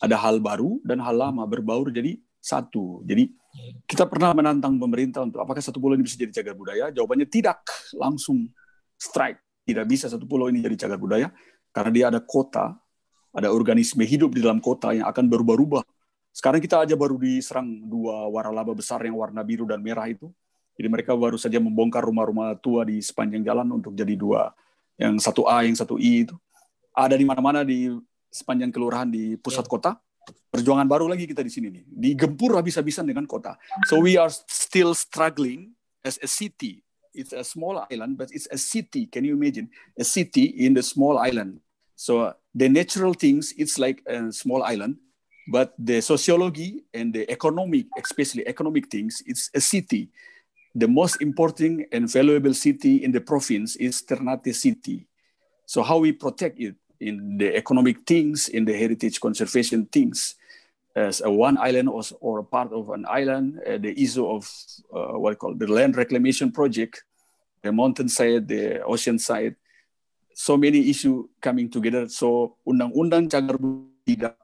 ada hal baru dan hal lama berbaur. Jadi satu. Jadi kita pernah menantang pemerintah untuk apakah satu pulau ini bisa jadi cagar budaya? Jawabannya tidak, langsung strike. Tidak bisa satu pulau ini jadi cagar budaya karena dia ada kota, ada organisme hidup di dalam kota yang akan berubah-ubah. Sekarang kita aja baru diserang dua waralaba besar yang warna biru dan merah itu. Jadi mereka baru saja membongkar rumah-rumah tua di sepanjang jalan untuk jadi dua, yang satu A, yang satu I itu. Ada di mana-mana di sepanjang kelurahan di pusat iya. kota perjuangan baru lagi kita di sini nih. Digempur habis-habisan dengan kota. So we are still struggling as a city. It's a small island, but it's a city. Can you imagine a city in the small island? So the natural things, it's like a small island, but the sociology and the economic, especially economic things, it's a city. The most important and valuable city in the province is Ternate City. So how we protect it? in the economic things, in the heritage conservation things, as a one island or, or a part of an island, uh, the issue of uh, what I call the land reclamation project, the mountain side, the ocean side, so many issue coming together. So undang-undang cagar tidak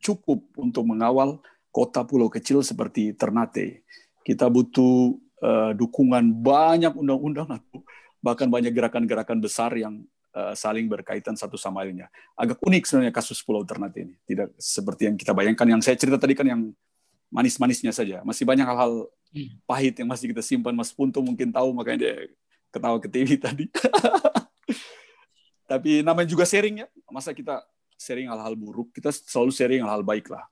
cukup untuk mengawal kota pulau kecil seperti Ternate. Kita butuh uh, dukungan banyak undang-undang atau bahkan banyak gerakan-gerakan besar yang Eh, saling berkaitan satu sama lainnya. Agak unik sebenarnya kasus Pulau Ternate ini. Tidak seperti yang kita bayangkan. Yang saya cerita tadi kan yang manis-manisnya saja. Masih banyak hal-hal hmm. pahit yang masih kita simpan. Mas Punto mungkin tahu makanya dia ketawa ke TV *laughs* tadi. Tapi namanya juga sharing ya. Masa kita sharing hal-hal buruk, kita selalu sharing hal-hal baik lah.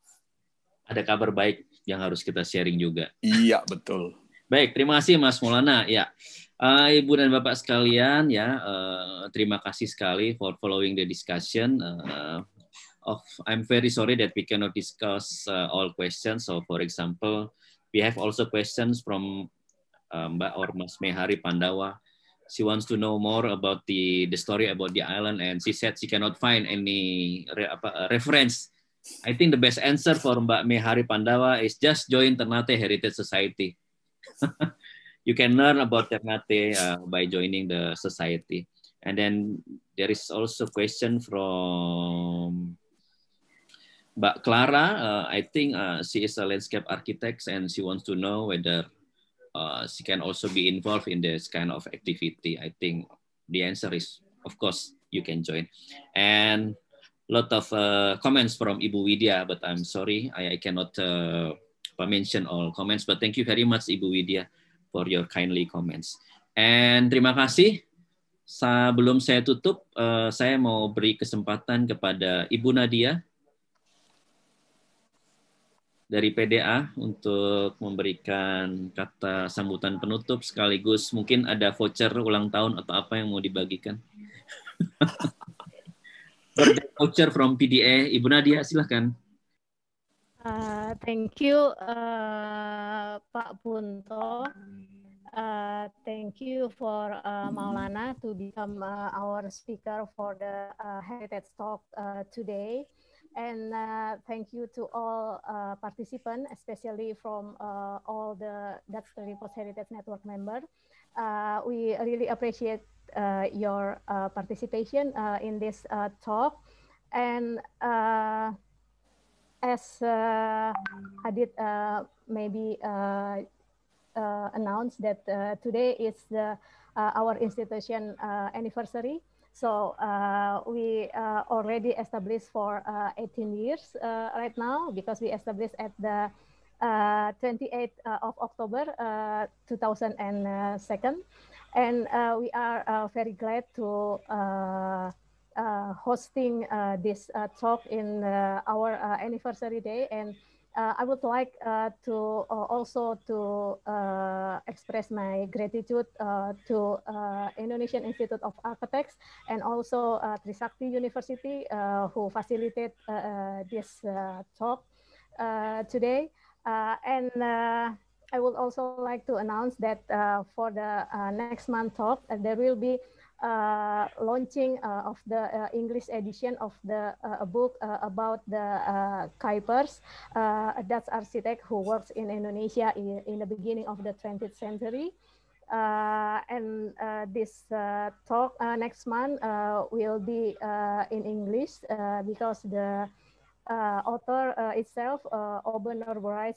Ada kabar baik yang harus kita sharing juga. Iya, betul. Baik, terima kasih Mas Maulana. Ya, Uh, Ibu dan Bapak sekalian, ya uh, terima kasih sekali for following the discussion. Uh, of I'm very sorry that we cannot discuss uh, all questions. So, for example, we have also questions from uh, Mbak Ormas Mehari Pandawa. She wants to know more about the the story about the island, and she said she cannot find any re, apa, reference. I think the best answer for Mbak Mehari Pandawa is just join Ternate Heritage Society. *laughs* you can learn about Ternate uh, by joining the society. And then there is also question from but Clara, uh, I think uh, she is a landscape architect and she wants to know whether uh, she can also be involved in this kind of activity. I think the answer is, of course, you can join. And a lot of uh, comments from Ibu Widya, but I'm sorry, I, I cannot uh, mention all comments, but thank you very much, Ibu Widya. for your kindly comments. And terima kasih. Sebelum saya tutup, uh, saya mau beri kesempatan kepada Ibu Nadia dari PDA untuk memberikan kata sambutan penutup sekaligus mungkin ada voucher ulang tahun atau apa yang mau dibagikan. *laughs* voucher from PDA, Ibu Nadia silahkan. Uh, thank you, uh, Pak Punto. Uh, thank you for uh, Maulana to become uh, our speaker for the uh, Heritage Talk uh, today. And uh, thank you to all uh, participants, especially from uh, all the Dutch Report Heritage Network members. Uh, we really appreciate uh, your uh, participation uh, in this uh, talk. And uh, as uh, Adit uh, maybe uh, uh announced that uh, today is the, uh, our institution anniversary. So we already established for 18 years right now because we established at the 28th of October 2002. And we are very glad to uh, hosting uh, this uh, talk in our anniversary day. And I would like to also to express my gratitude to Indonesian Institute of Architects and also Trisakti University who facilitate this talk today. and I would also like to announce that for the next month talk, there will be uh, launching uh, of the uh, English edition of the uh, book uh, about the uh, Kuipers, a Dutch architect who works in Indonesia in, in the beginning of the 20th century. and this talk next month will be in English because the author itself, uh, Oben will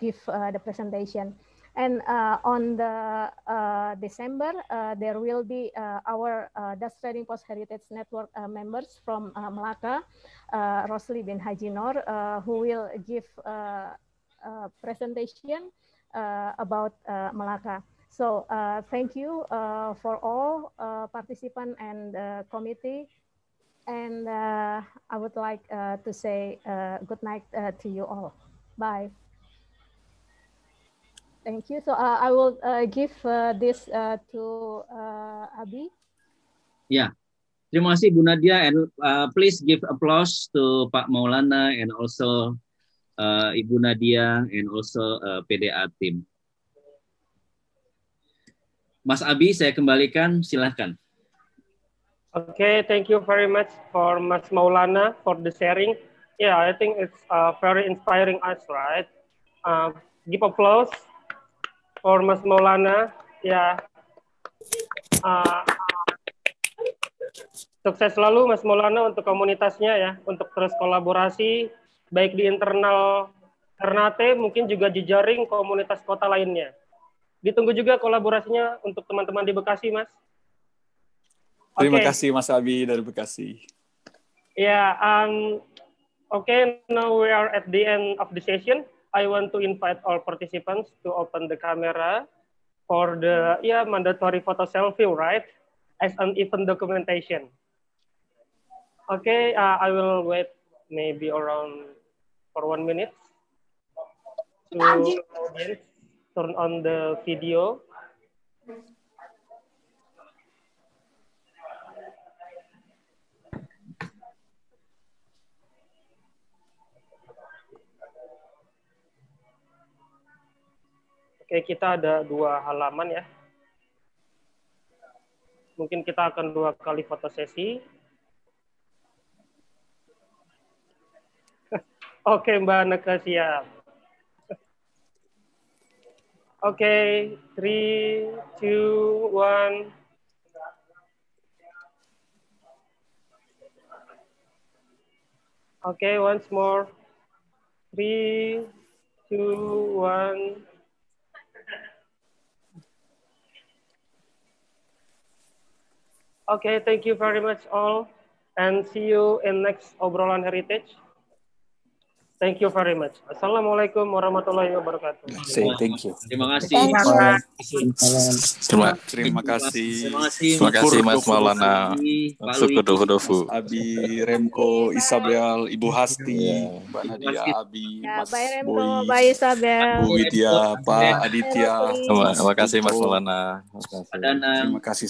give the presentation. And uh, on the uh, December, uh, there will be our Dutch Trading Post Heritage Network members from Malacca, Rosli bin Hajinor, who will give presentation about Malacca. So uh, thank you uh, for all uh, participants and uh, committee. And I would like to say good night to you all. Bye. Thank you. So uh, I will uh, give uh, this uh, to uh, Abi. Yeah. Terima kasih Bu Nadia and uh, please give applause to Pak Maulana and also uh, Ibu Nadia and also uh, PDA team. Mas Abi, saya kembalikan, silahkan. Oke, okay, thank you very much for Mas Maulana for the sharing. Yeah, I think it's uh, very inspiring us, right? Uh, give applause for Mas Maulana ya uh, sukses selalu Mas Maulana untuk komunitasnya ya untuk terus kolaborasi baik di internal Ternate mungkin juga jejaring komunitas kota lainnya. Ditunggu juga kolaborasinya untuk teman-teman di Bekasi, Mas. Terima okay. kasih Mas Abi dari Bekasi. Ya, yeah, um, okay, now we are at the end of the session. I want to invite all participants to open the camera for the yeah mandatory photo selfie, right? As an event documentation. Okay, uh, I will wait maybe around for one minute to turn on the video. Oke kita ada dua halaman ya. Mungkin kita akan dua kali foto sesi. *laughs* Oke Mbak Neka siap. *laughs* Oke, three, two, one. Oke, once more. Three, two, one. okay, thank you very much all. And see you in next obrolan heritage. Thank you very much. Assalamualaikum warahmatullahi wabarakatuh. Say thank you. Terima kasih. Terima kasih. Terima, kasih terima kasih. Terima kasih Mas Maulana. kasih. Terima kasih. Abi Remko Isabel Ibu Hasti, iya. Mbak Nadia Abi, ya, Mas Boy, Mbak Isabel, Bu Widya, Pak Aditya. Terima kasih Mas Maulana. Terima kasih.